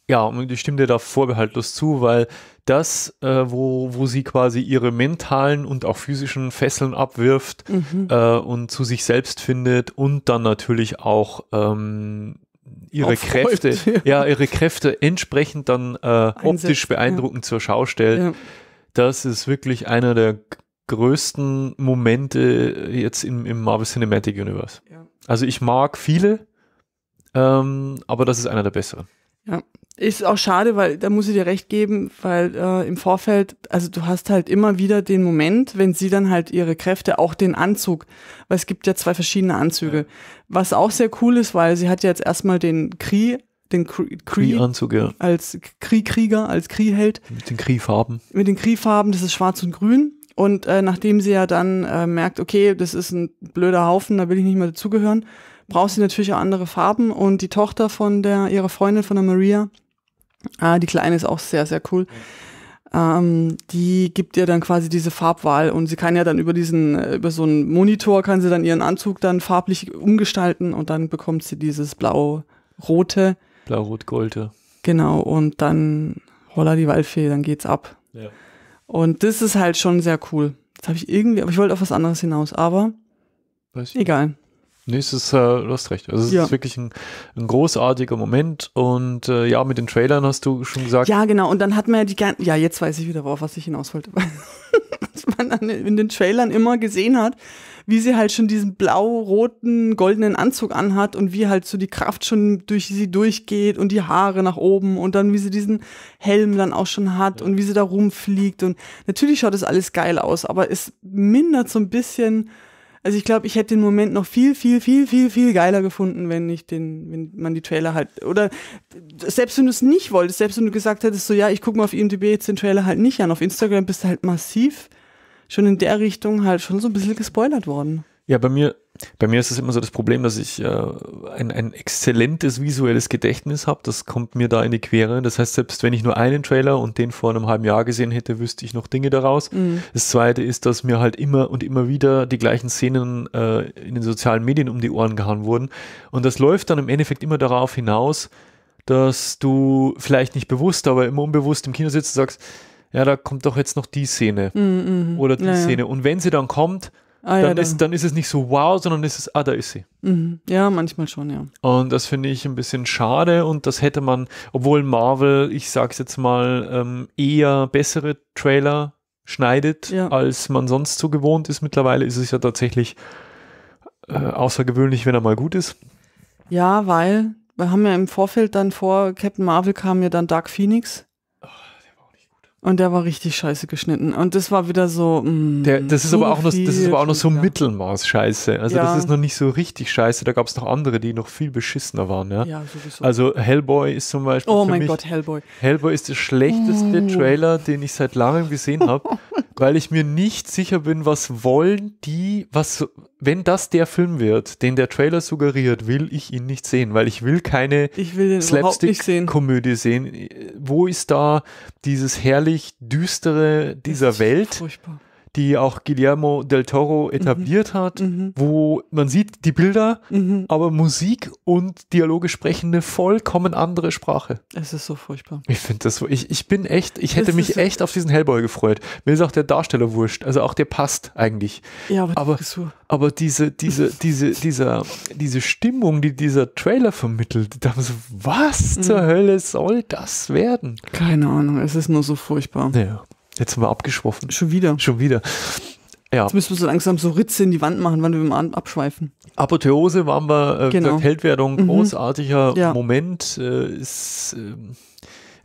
ja, ich stimme dir da vorbehaltlos zu, weil das, äh, wo, wo sie quasi ihre mentalen und auch physischen Fesseln abwirft mhm. äh, und zu sich selbst findet und dann natürlich auch ähm, ihre Aufräumt. Kräfte, ja. ja. ihre Kräfte entsprechend dann äh, optisch beeindruckend ja. zur Schau stellt. Ja. Das ist wirklich einer der größten Momente jetzt im, im Marvel Cinematic Universe. Also ich mag viele, ähm, aber das ist einer der besseren. Ja, ist auch schade, weil da muss ich dir recht geben, weil äh, im Vorfeld, also du hast halt immer wieder den Moment, wenn sie dann halt ihre Kräfte, auch den Anzug, weil es gibt ja zwei verschiedene Anzüge, ja. was auch sehr cool ist, weil sie hat ja jetzt erstmal den Krie, den Kree, Kree Anzug, ja. als krie krieger als krie held Mit den krie farben Mit den krie farben das ist schwarz und grün. Und äh, nachdem sie ja dann äh, merkt, okay, das ist ein blöder Haufen, da will ich nicht mehr dazugehören, braucht sie natürlich auch andere Farben. Und die Tochter von der, ihrer Freundin von der Maria, Ah, die Kleine ist auch sehr, sehr cool. Ähm, die gibt ihr dann quasi diese Farbwahl und sie kann ja dann über diesen, äh, über so einen Monitor kann sie dann ihren Anzug dann farblich umgestalten und dann bekommt sie dieses blau-rote. Blau-rot-golte. Genau, und dann holla die Waldfee, dann geht's ab. Ja. Und das ist halt schon sehr cool. Das habe ich irgendwie, aber ich wollte auf was anderes hinaus, aber egal. Nee, es ist, äh, du hast recht. Also es ja. ist wirklich ein, ein, großartiger Moment. Und äh, ja, mit den Trailern hast du schon gesagt. Ja, genau. Und dann hat man ja die ganzen, ja, jetzt weiß ich wieder, worauf was ich hinaus wollte. Dass man dann in den Trailern immer gesehen hat, wie sie halt schon diesen blau-roten, goldenen Anzug anhat und wie halt so die Kraft schon durch sie durchgeht und die Haare nach oben und dann wie sie diesen Helm dann auch schon hat ja. und wie sie da rumfliegt. Und natürlich schaut das alles geil aus, aber es mindert so ein bisschen also ich glaube, ich hätte den Moment noch viel, viel, viel, viel, viel geiler gefunden, wenn ich den, wenn man die Trailer halt. Oder selbst wenn du es nicht wolltest, selbst wenn du gesagt hättest, so ja, ich gucke mal auf IMDB jetzt den Trailer halt nicht an. Auf Instagram bist du halt massiv schon in der Richtung halt schon so ein bisschen gespoilert worden. Ja, bei mir, bei mir ist es immer so das Problem, dass ich äh, ein, ein exzellentes visuelles Gedächtnis habe. Das kommt mir da in die Quere. Das heißt, selbst wenn ich nur einen Trailer und den vor einem halben Jahr gesehen hätte, wüsste ich noch Dinge daraus. Mhm. Das Zweite ist, dass mir halt immer und immer wieder die gleichen Szenen äh, in den sozialen Medien um die Ohren gehauen wurden. Und das läuft dann im Endeffekt immer darauf hinaus, dass du vielleicht nicht bewusst, aber immer unbewusst im Kino sitzt und sagst, ja, da kommt doch jetzt noch die Szene mhm, mhm. oder die ja, Szene. Und wenn sie dann kommt, Ah, dann, dann, Ist, dann ist es nicht so wow, sondern ist es, ah, da ist sie. Mhm. Ja, manchmal schon, ja. Und das finde ich ein bisschen schade und das hätte man, obwohl Marvel, ich sag's jetzt mal, ähm, eher bessere Trailer schneidet, ja. als man sonst so gewohnt ist. Mittlerweile ist es ja tatsächlich äh, außergewöhnlich, wenn er mal gut ist. Ja, weil wir haben ja im Vorfeld dann vor Captain Marvel kam ja dann Dark Phoenix. Und der war richtig scheiße geschnitten. Und das war wieder so. Mh, mm, der, das, ist aber auch noch, das ist aber auch noch so ja. Mittelmaß scheiße. Also, ja. das ist noch nicht so richtig scheiße. Da gab es noch andere, die noch viel beschissener waren. Ja? ja, sowieso. Also, Hellboy ist zum Beispiel. Oh mein mich, Gott, Hellboy. Hellboy ist der schlechteste oh. Trailer, den ich seit langem gesehen habe, weil ich mir nicht sicher bin, was wollen die, was wenn das der Film wird, den der Trailer suggeriert, will ich ihn nicht sehen, weil ich will keine Slapstick-Komödie sehen. sehen. Wo ist da dieses herrlich düstere dieser Welt? Furchtbar die auch Guillermo del Toro mhm. etabliert mhm. hat, mhm. wo man sieht die Bilder, mhm. aber Musik und Dialoge sprechen eine vollkommen andere Sprache. Es ist so furchtbar. Ich finde das, ich, ich bin echt, ich hätte es mich echt auf diesen Hellboy gefreut. Mir ist auch der Darsteller wurscht, also auch der passt eigentlich. Ja, aber, aber, die aber diese, diese, diese, dieser, diese Stimmung, die dieser Trailer vermittelt, da so, was zur mhm. Hölle soll das werden? Keine Ahnung, es ist nur so furchtbar. Ja. Jetzt sind wir abgeschworfen. Schon wieder. Schon wieder. Ja. Jetzt müssen wir so langsam so Ritze in die Wand machen, wann wir mal abschweifen. Apotheose waren wir, äh, genau. Feldwertung, mhm. großartiger mhm. ja. Moment. Äh, ist, äh,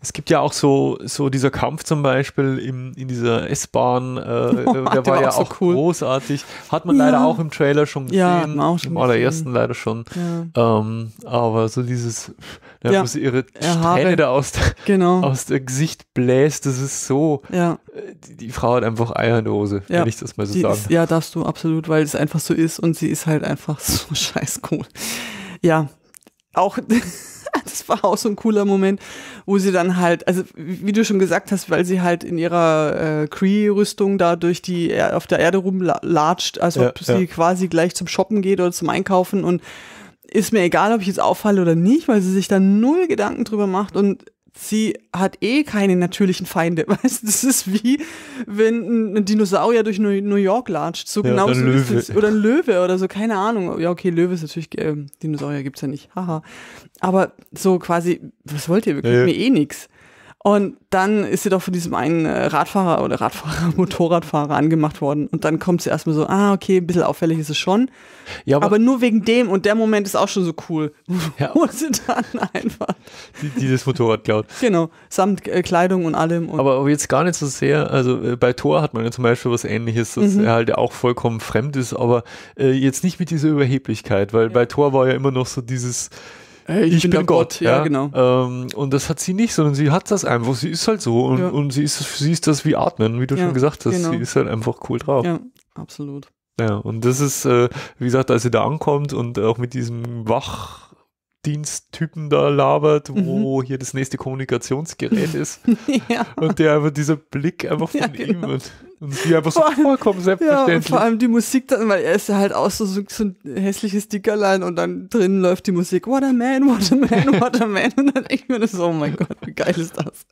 es gibt ja auch so, so dieser Kampf zum Beispiel im, in dieser S-Bahn, äh, der, der, war, ja auch, so cool. großartig. Hat man ja. leider auch im Trailer schon gesehen. Ja, auch schon Im allerersten leider schon. Ja. Ähm, aber so dieses, da ja, wo sie ihre Strähne da aus, der, genau. aus der Gesicht bläst, das ist so. Ja. Äh, die, die Frau hat einfach Eier in der Hose, wenn ich das mal so sagen. Ist, ja, darfst du absolut, weil es einfach so ist und sie ist halt einfach so scheiß cool. Ja, auch das war auch so ein cooler Moment, wo sie dann halt, also wie du schon gesagt hast, weil sie halt in ihrer äh, Cree-Rüstung da durch die er auf der Erde rumlatscht, also ja, ob sie ja. quasi gleich zum Shoppen geht oder zum Einkaufen und ist mir egal, ob ich jetzt auffalle oder nicht, weil sie sich da null Gedanken drüber macht und sie hat eh keine natürlichen Feinde. Weißt das ist wie, wenn ein Dinosaurier durch New York latscht. So ja, genau oder, ein Löwe. Das, oder ein Löwe oder so, keine Ahnung. Ja, okay, Löwe ist natürlich, äh, Dinosaurier gibt's ja nicht, haha. Aber so quasi, was wollt ihr? Wir ja, ja. mir eh nix. Und dann ist sie doch von diesem einen äh, Radfahrer oder Radfahrer, Motorradfahrer angemacht worden. Und dann kommt sie erstmal so, ah, okay, ein bisschen auffällig ist es schon. Ja, aber, aber nur wegen dem und der Moment ist auch schon so cool. Ja. Wo sie dann einfach. dieses Motorrad klaut. Genau, samt äh, Kleidung und allem. Und aber, aber, jetzt gar nicht so sehr, also äh, bei Thor hat man ja zum Beispiel was ähnliches, dass mhm. er halt auch vollkommen fremd ist, aber äh, jetzt nicht mit dieser Überheblichkeit, weil ja. bei Thor war ja immer noch so dieses, hey, ich, ich, bin, bin Gott. Gott. Ja, ja genau. Ähm, und das hat sie nicht, sondern sie hat das einfach. Sie ist halt so und, ja. und sie, ist, sie ist das wie Atmen, wie du schon gesagt hast. Genau. Sie ist halt einfach cool drauf. Ja, absolut. Ja, und das ist, äh, wie gesagt, als sie da ankommt und auch mit diesem Wachdiensttypen da labert, wo mhm. hier das nächste Kommunikationsgerät ist. ja. Und der einfach dieser Blick einfach von ja, genau. ihm. Und und die einfach so allem, vollkommen selbstverständlich. Ja, und vor allem die Musik dann, weil er ist ja halt auch so, so, ein hässliches Dickerlein und dann drinnen läuft die Musik, what a man, what a man, what a man. Und dann denke ich mir das, oh mein Gott, wie geil ist das?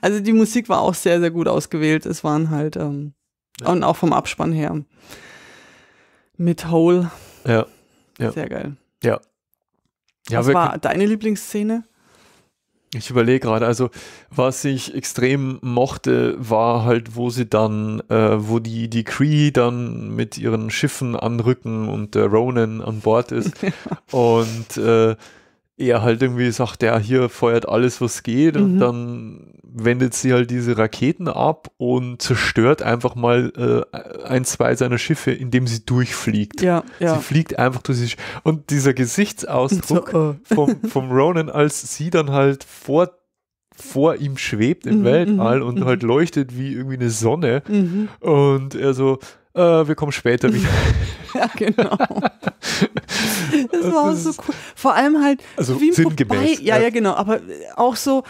Also die Musik war auch sehr, sehr gut ausgewählt. Es waren halt, ähm, ja. und auch vom Abspann her, mit Hole. Ja. ja. Sehr geil. Ja. ja Was war deine Lieblingsszene? Ich überlege gerade, also was ich extrem mochte, war halt, wo sie dann, äh, wo die, die Cree dann mit ihren Schiffen anrücken und der Ronan an Bord ist. und äh, er halt irgendwie sagt, der hier feuert alles, was geht mhm. und dann wendet sie halt diese Raketen ab und zerstört einfach mal äh, ein, zwei seiner Schiffe, indem sie durchfliegt. Ja, ja. Sie fliegt einfach durch sich. Und dieser Gesichtsausdruck so, oh. vom, vom Ronan, als sie dann halt vor vor ihm schwebt im mhm, Weltall mhm, und mhm. halt leuchtet wie irgendwie eine Sonne. Mhm. Und er so, äh, wir kommen später wieder. ja, genau. Das äh, war auch so cool. Vor allem halt, also wie sinngemäß. Bei, ja, ja, äh, genau. Aber auch so,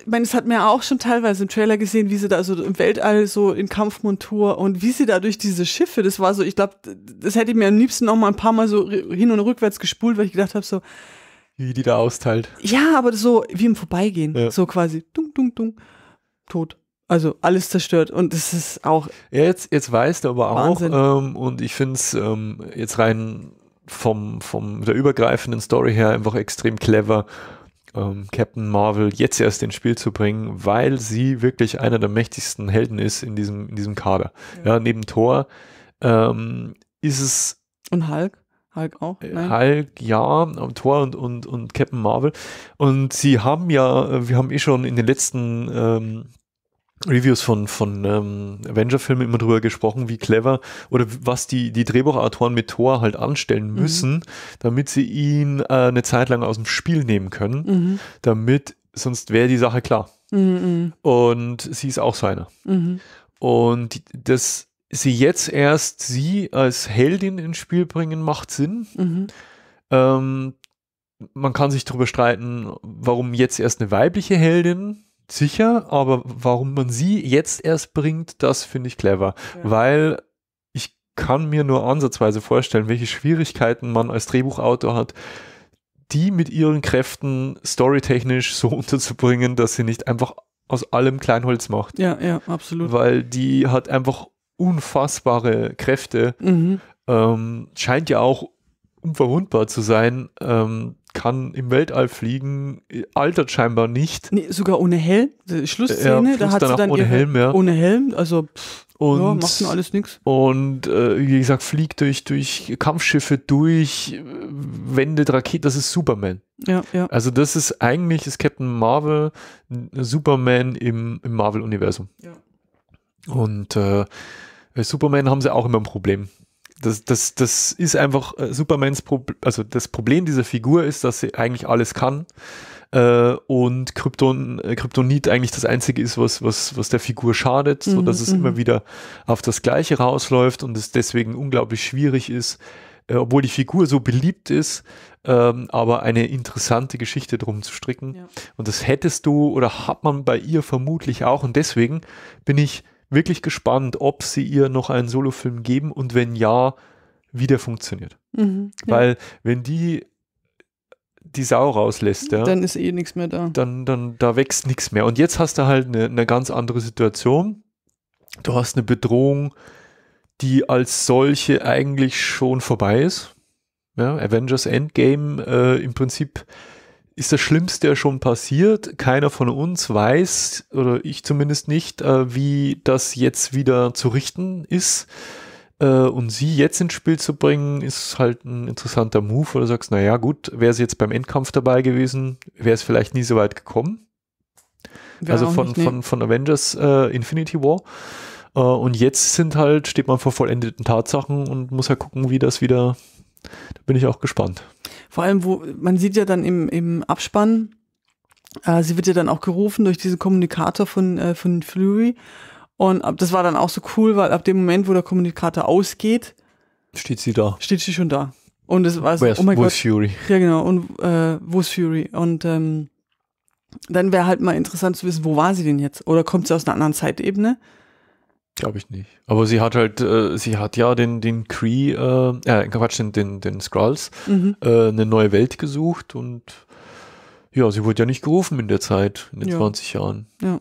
ich meine, das hat man ja auch schon teilweise im Trailer gesehen, wie sie da so im Weltall so in Kampfmontur und wie sie da durch diese Schiffe, das war so, ich glaube, das hätte ich mir am liebsten auch mal ein paar Mal so hin und rückwärts gespult, weil ich gedacht habe, so. Wie die da austeilt. Ja, aber so wie im Vorbeigehen. Ja. So quasi. Dung, dung, dung. Tot. Also alles zerstört und es ist auch. Ja, jetzt, jetzt weißt du aber Wahnsinn. auch, ähm, und ich finde es ähm, jetzt rein vom, vom der übergreifenden Story her einfach extrem clever, ähm, Captain Marvel jetzt erst ins Spiel zu bringen, weil sie wirklich einer der mächtigsten Helden ist in diesem, in diesem Kader. Ja, ja neben Thor ähm, ist es. Und Hulk? Hulk auch? Äh, Nein. Hulk, ja, Thor und, und, und Captain Marvel. Und sie haben ja, wir haben eh schon in den letzten ähm, Reviews von, von ähm, Avenger-Filmen immer drüber gesprochen, wie clever oder was die, die Drehbuchautoren mit Thor halt anstellen mhm. müssen, mhm. damit sie ihn äh, eine Zeit lang aus dem Spiel nehmen können, mhm. damit sonst wäre die Sache klar. Mhm, mhm. Und sie ist auch seiner. Mhm. Und dass sie jetzt erst sie als Heldin ins Spiel bringen, macht Sinn. Ähm, man kann sich darüber streiten, warum jetzt erst eine weibliche Heldin, sicher, aber warum man sie jetzt erst bringt, das finde ich clever, ja. weil ich kann mir nur ansatzweise vorstellen, welche Schwierigkeiten man als Drehbuchautor hat, die mit ihren Kräften storytechnisch so unterzubringen, dass sie nicht einfach aus allem Kleinholz macht. Ja, ja, absolut. Weil die hat einfach unfassbare Kräfte. Mhm. Ähm, scheint ja auch unverwundbar zu sein. Ähm, kann im Weltall fliegen, altert scheinbar nicht. Nee, sogar ohne Helm. Die Schlussszene, ja, da hat sie dann ohne Helm, ja. ohne Helm, also pff, und, ja, macht denn alles nichts. Und äh, wie gesagt, fliegt durch, durch Kampfschiffe, durch äh, Wände, Raketen, das ist Superman. Ja, ja. Also das ist eigentlich ist Captain Marvel Superman im, im Marvel-Universum. Ja. Und äh, Superman haben sie auch immer ein Problem das, das, das ist einfach äh, Supermans Problem, also das Problem dieser Figur ist, dass sie eigentlich alles kann äh, und Krypton, äh, Kryptonit eigentlich das einzige ist, was, was, was der Figur schadet, so mhm, dass es immer mhm. wieder auf das Gleiche rausläuft und es deswegen unglaublich schwierig ist, äh, obwohl die Figur so beliebt ist, ähm, aber eine interessante Geschichte drum zu stricken. Ja. Und das hättest du oder hat man bei ihr vermutlich auch. Und deswegen bin ich wirklich gespannt, ob sie ihr noch einen Solofilm geben und wenn ja, wie der funktioniert. Mhm, ja. Weil wenn die die Sau rauslässt, ja, dann ist eh nichts mehr da. Dann, dann da wächst nichts mehr. Und jetzt hast du halt eine, eine ganz andere Situation. Du hast eine Bedrohung, die als solche eigentlich schon vorbei ist. Ja, Avengers Endgame äh, im Prinzip ist das Schlimmste ja schon passiert. Keiner von uns weiß, oder ich zumindest nicht, äh, wie das jetzt wieder zu richten ist. Äh, und sie jetzt ins Spiel zu bringen, ist halt ein interessanter Move, oder sagst, naja, gut, wäre sie jetzt beim Endkampf dabei gewesen, wäre es vielleicht nie so weit gekommen. Wär also von, nicht, von, von Avengers äh, Infinity War. Äh, und jetzt sind halt, steht man vor vollendeten Tatsachen und muss ja halt gucken, wie das wieder da bin ich auch gespannt. Vor allem, wo man sieht ja dann im, im Abspann, äh, sie wird ja dann auch gerufen durch diesen Kommunikator von, äh, von Fury. Und ab, das war dann auch so cool, weil ab dem Moment, wo der Kommunikator ausgeht, steht sie da. Steht sie schon da. Und es war so, oh mein Gott. Fury? Ja, genau. Und äh, wo ist Fury? Und ähm, dann wäre halt mal interessant zu wissen, wo war sie denn jetzt? Oder kommt sie aus einer anderen Zeitebene? Glaube ich nicht. Aber sie hat halt, äh, sie hat ja den, den Cree, äh, äh Quatsch, den, den, den Skrulls, mhm. äh, eine neue Welt gesucht und ja, sie wurde ja nicht gerufen in der Zeit, in den ja. 20 Jahren. Ja.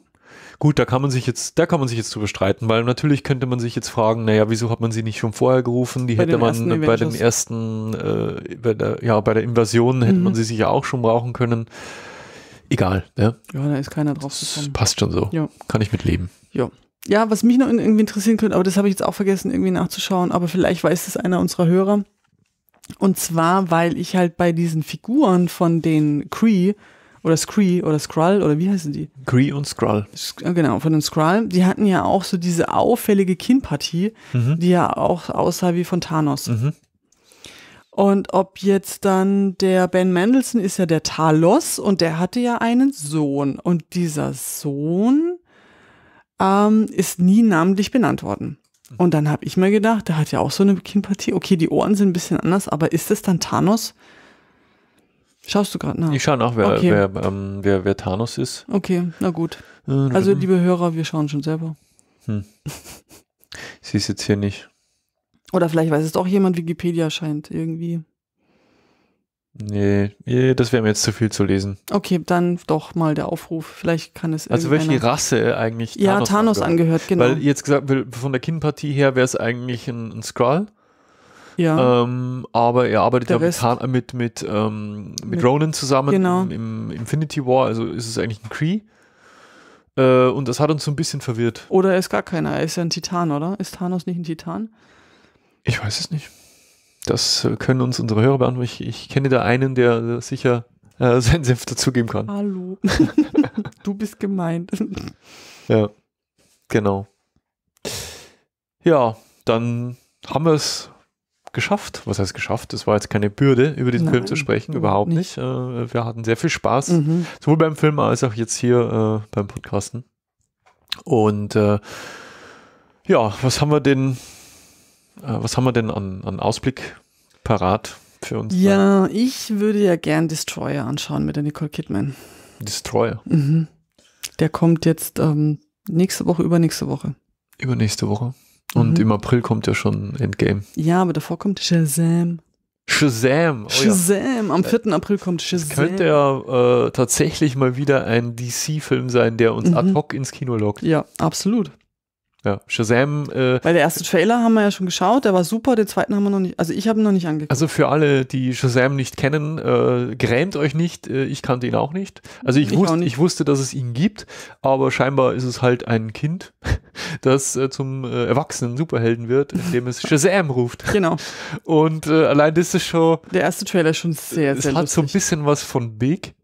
Gut, da kann man sich jetzt, da kann man sich jetzt zu bestreiten, weil natürlich könnte man sich jetzt fragen, naja, wieso hat man sie nicht schon vorher gerufen? Die bei hätte man bei Avengers. den ersten, äh, bei der, ja, bei der Invasion hätte mhm. man sie sich ja auch schon brauchen können. Egal, ne? Ja, da ist keiner drauf gekommen. Das passt schon so. Ja. Kann ich mitleben. Ja ja, was mich noch irgendwie interessieren könnte, aber das habe ich jetzt auch vergessen, irgendwie nachzuschauen, aber vielleicht weiß das einer unserer Hörer. Und zwar, weil ich halt bei diesen Figuren von den Cree oder Scree oder Skrull oder wie heißen die? Cree und Skrull. Äh, genau, von den Skrull. Die hatten ja auch so diese auffällige Kinnpartie, mhm. die ja auch aussah wie von Thanos. Mhm. Und ob jetzt dann der Ben Mendelssohn ist ja der Talos und der hatte ja einen Sohn. Und dieser Sohn ähm, ist nie namentlich benannt worden. Und dann habe ich mir gedacht, der hat ja auch so eine Kindpartie. Okay, die Ohren sind ein bisschen anders, aber ist es dann Thanos? Schaust du gerade nach? Ich schaue nach, wer, okay. wer, ähm, wer, wer, Thanos ist. Okay, na gut. Äh, also, liebe Hörer, wir schauen schon selber. Hm. Sie ist jetzt hier nicht. Oder vielleicht weiß es doch jemand, Wikipedia scheint irgendwie. Nee, das wäre mir jetzt zu viel zu lesen. Okay, dann doch mal der Aufruf. Vielleicht kann es Also welche Rasse eigentlich Thanos, ja, Thanos angehört. angehört genau. Weil jetzt gesagt, von der Kinnpartie her wäre es eigentlich ein, ein Skrull. Ja. Ähm, aber er arbeitet der ja Rest. mit, mit, mit, ähm, mit, mit, Ronan zusammen genau. im, im Infinity War, also ist es eigentlich ein Kree. Äh, und das hat uns so ein bisschen verwirrt. Oder er ist gar keiner, er ist ja ein Titan, oder? Ist Thanos nicht ein Titan? Ich weiß es nicht. Das äh, können uns unsere Hörer beantworten. Ich, ich kenne da einen, der sicher äh, seinen Senf dazugeben kann. Hallo. du bist gemeint. ja, genau. Ja, dann haben wir es geschafft. Was heißt geschafft? Es war jetzt keine Bürde, über den Nein, Film zu sprechen, überhaupt nicht. nicht. Äh, wir hatten sehr viel Spaß, mhm. sowohl beim Film als auch jetzt hier äh, beim Podcasten. Und äh, ja, was haben wir denn äh, was haben wir denn an, an Ausblick parat für uns? Ja, da? ich würde ja gern Destroyer anschauen mit der Nicole Kidman. Destroyer? Mhm. Der kommt jetzt ähm, nächste Woche, übernächste Woche. Übernächste Woche. Und mhm. im April kommt ja schon Endgame. Ja, aber davor kommt Shazam. Shazam. Oh Shazam. Ja. Am 4. Äh, April kommt Shazam. Das könnte ja äh, tatsächlich mal wieder ein DC-Film sein, der uns mhm. ad hoc ins Kino lockt. Ja, absolut. Ja, Shazam. Äh, Weil der erste Trailer haben wir ja schon geschaut, der war super, den zweiten haben wir noch nicht, also ich habe ihn noch nicht angeguckt. Also für alle, die Shazam nicht kennen, äh, grämt euch nicht, äh, ich kannte ihn auch nicht. Also ich, ich, wus nicht. ich, wusste, dass es ihn gibt, aber scheinbar ist es halt ein Kind, das äh, zum äh, erwachsenen Superhelden wird, indem es Shazam ruft. Genau. Und äh, allein das ist schon... Der erste Trailer ist schon sehr, sehr Es hat lustig. so ein bisschen was von Big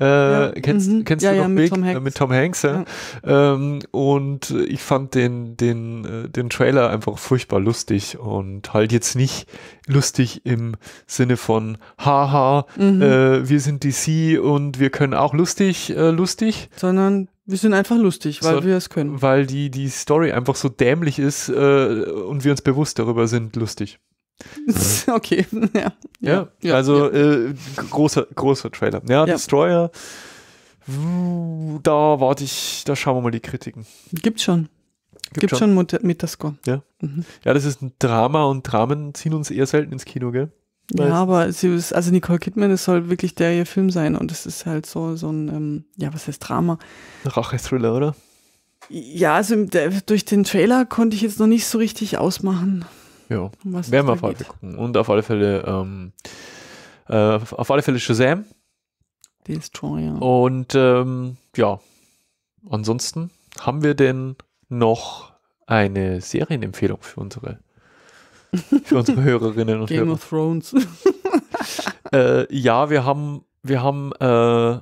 äh, ja. Kennst, mhm. kennst ja, du noch mit Big? Tom Hanks. Äh, mit Tom Hanks, ja. Ähm, und ich fand den, den, äh, den Trailer einfach furchtbar lustig und halt jetzt nicht lustig im Sinne von haha, mhm. äh, wir sind DC und wir können auch lustig, äh, lustig. Sondern wir sind einfach lustig, weil so, wir es können. Weil die, die Story einfach so dämlich ist äh, und wir uns bewusst darüber sind, lustig. okay, ja. Ja, ja also ja. Äh, großer, großer Trailer. Ja, Destroyer, da warte ich, da schauen wir mal die Kritiken. Gibt's schon. Gibt, Gibt schon, schon Metascore. Ja. Mhm. ja, das ist ein Drama und Dramen ziehen uns eher selten ins Kino, gell? Weil ja, aber sie ist, also Nicole Kidman, es soll halt wirklich der ihr Film sein und es ist halt so, so ein, ähm, ja, was heißt Drama? Rache-Thriller, oder? Ja, also durch den Trailer konnte ich jetzt noch nicht so richtig ausmachen, ja, werden wir auf alle Fälle gucken. Und auf alle Fälle, ähm, äh, auf alle Fälle Shazam. Destroyer. Und ähm, ja, ansonsten haben wir denn noch eine Serienempfehlung für unsere, für unsere Hörerinnen und Game Hörer. Game of Thrones. äh, ja, wir haben, wir haben, äh,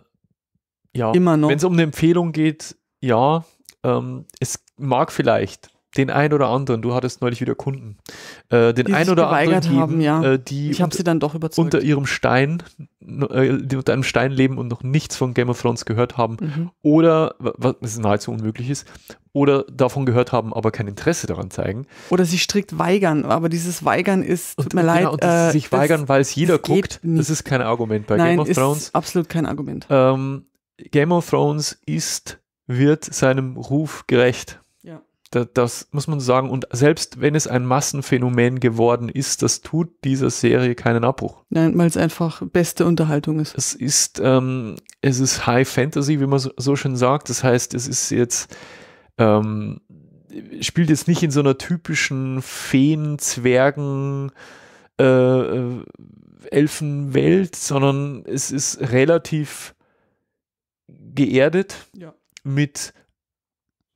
ja, wenn es um eine Empfehlung geht, ja, ähm, es mag vielleicht den einen oder anderen, du hattest neulich wieder Kunden, äh, den einen oder anderen, die, haben, ja. äh, die ich habe sie dann doch überzeugt. unter ihrem Stein, äh, die unter einem Stein leben und noch nichts von Game of Thrones gehört haben mhm. oder was nahezu unmöglich ist oder davon gehört haben, aber kein Interesse daran zeigen. Oder sich strikt weigern, aber dieses Weigern ist, tut und, mir genau, leid. Ja, und äh, sich weigern, weil es jeder guckt, das ist kein Argument bei Nein, Game of Thrones. Absolut kein Argument. Ähm, Game of Thrones ist, wird seinem Ruf gerecht da, das muss man sagen. Und selbst wenn es ein Massenphänomen geworden ist, das tut dieser Serie keinen Abbruch. Nein, weil es einfach beste Unterhaltung ist. Es ist, ähm, es ist High Fantasy, wie man so, so schön sagt. Das heißt, es ist jetzt ähm, spielt jetzt nicht in so einer typischen Feen, Zwergen, äh, äh, Elfenwelt, sondern es ist relativ geerdet ja. mit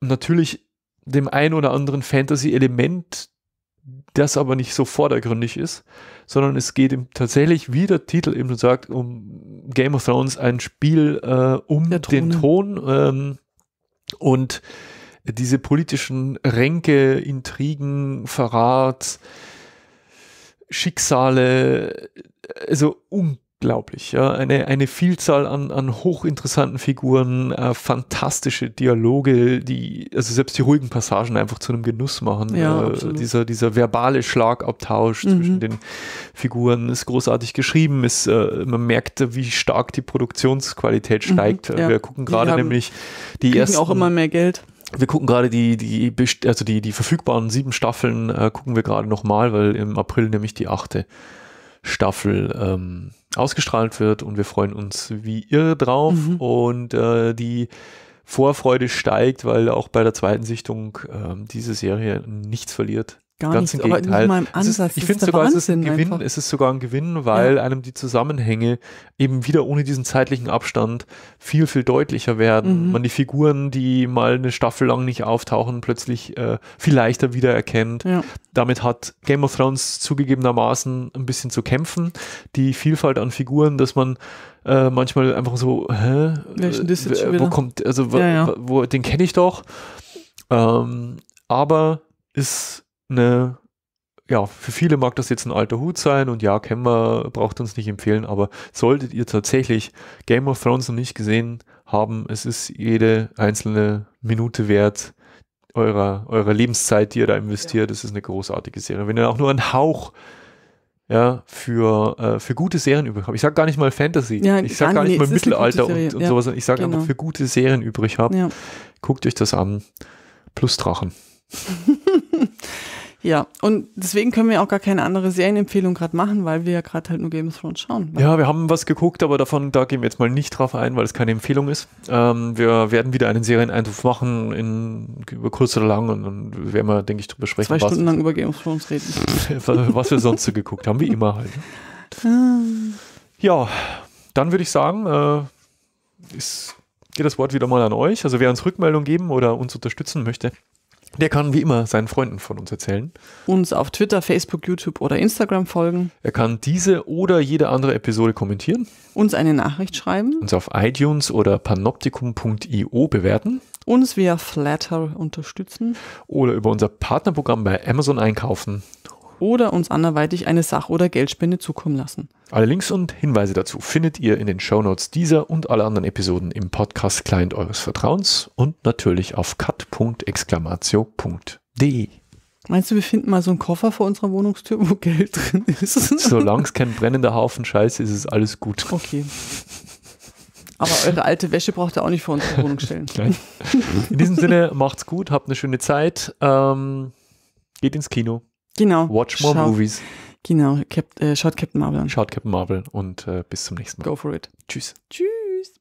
natürlich dem ein oder anderen Fantasy-Element, das aber nicht so vordergründig ist, sondern es geht ihm tatsächlich, wie der Titel eben sagt, um Game of Thrones, ein Spiel äh, um den Ton ähm, und diese politischen Ränke, Intrigen, Verrat, Schicksale, also um unglaublich. Ja? Eine, eine Vielzahl an, an hochinteressanten Figuren, äh, fantastische Dialoge, die also selbst die ruhigen Passagen einfach zu einem Genuss machen. Ja, äh, dieser, dieser verbale Schlagabtausch mhm. zwischen den Figuren ist großartig geschrieben. Ist, äh, man merkt, wie stark die Produktionsqualität mhm. steigt. Mhm, ja. Wir gucken gerade nämlich die ersten. auch immer mehr Geld. Wir gucken gerade die, die, also die, die verfügbaren sieben Staffeln, äh, gucken wir gerade nochmal, weil im April nämlich die achte Staffel ähm, ausgestrahlt wird und wir freuen uns wie irre drauf mhm. und äh, die Vorfreude steigt, weil auch bei der zweiten Sichtung äh, diese Serie nichts verliert. Gar Ganz nichts, im Gegenteil. Nicht im ist, ich finde sogar, Wahnsinn es ist, ein Gewinn, es ist sogar ein Gewinn, weil ja. einem die Zusammenhänge eben wieder ohne diesen zeitlichen Abstand viel, viel deutlicher werden. Mhm. Man die Figuren, die mal eine Staffel lang nicht auftauchen, plötzlich äh, viel leichter wiedererkennt. Ja. Damit hat Game of Thrones zugegebenermaßen ein bisschen zu kämpfen. Die Vielfalt an Figuren, dass man äh, manchmal einfach so, hä? Welchen äh, das jetzt wo, wo kommt, also ja, wo, den kenne ich doch. Ähm, aber ist eine, ja, für viele mag das jetzt ein alter Hut sein und ja, kennen wir, braucht uns nicht empfehlen, aber solltet ihr tatsächlich Game of Thrones noch nicht gesehen haben, es ist jede einzelne Minute wert eurer, eurer Lebenszeit, die ihr da investiert. Ja. Das ist eine großartige Serie. Wenn ihr auch nur einen Hauch ja, für, äh, für gute Serien übrig habt. Ich sage gar nicht mal Fantasy. Ja, ich sage gar nicht nee, mal Mittelalter und, und ja, sowas. Ich sage genau. einfach, für gute Serien übrig habe. Guckt euch das an. Plus Drachen. Ja, und deswegen können wir auch gar keine andere Serienempfehlung gerade machen, weil wir ja gerade halt nur Game of Thrones schauen. Ja, wir haben was geguckt, aber davon, da gehen wir jetzt mal nicht drauf ein, weil es keine Empfehlung ist. Ähm, wir werden wieder einen Serieneinwurf machen, in, über kurz oder lang, und dann werden wir, denke ich, drüber sprechen. Zwei Stunden lang über Game of Thrones reden. was wir sonst so geguckt haben, wie immer halt. Ne? Ah. ja, dann würde ich sagen, äh, ist, geht das Wort wieder mal an euch. Also wer uns Rückmeldung geben oder uns unterstützen möchte, der kann wie immer seinen Freunden von uns erzählen. Uns auf Twitter, Facebook, YouTube oder Instagram folgen. Er kann diese oder jede andere Episode kommentieren. Uns eine Nachricht schreiben. Uns auf iTunes oder panoptikum.io bewerten. Uns via Flatter unterstützen. Oder über unser Partnerprogramm bei Amazon einkaufen oder uns anderweitig eine Sach- oder Geldspende zukommen lassen. Alle Links und Hinweise dazu findet ihr in den Shownotes dieser und aller anderen Episoden im Podcast-Client eures Vertrauens und natürlich auf cut.exclamatio.de. Meinst du, wir finden mal so einen Koffer vor unserer Wohnungstür, wo Geld drin ist? Solange es kein brennender Haufen Scheiße ist, ist alles gut. Okay. Aber eure alte Wäsche braucht ihr auch nicht vor unsere Wohnung stellen. In diesem Sinne, macht's gut, habt eine schöne Zeit. Ähm, geht ins Kino. Genau. Watch more Schau. movies. Genau. Cap äh, schaut Captain Marvel an. Schaut Captain Marvel und äh, bis zum nächsten Mal. Go for it. Tschüss. Tschüss.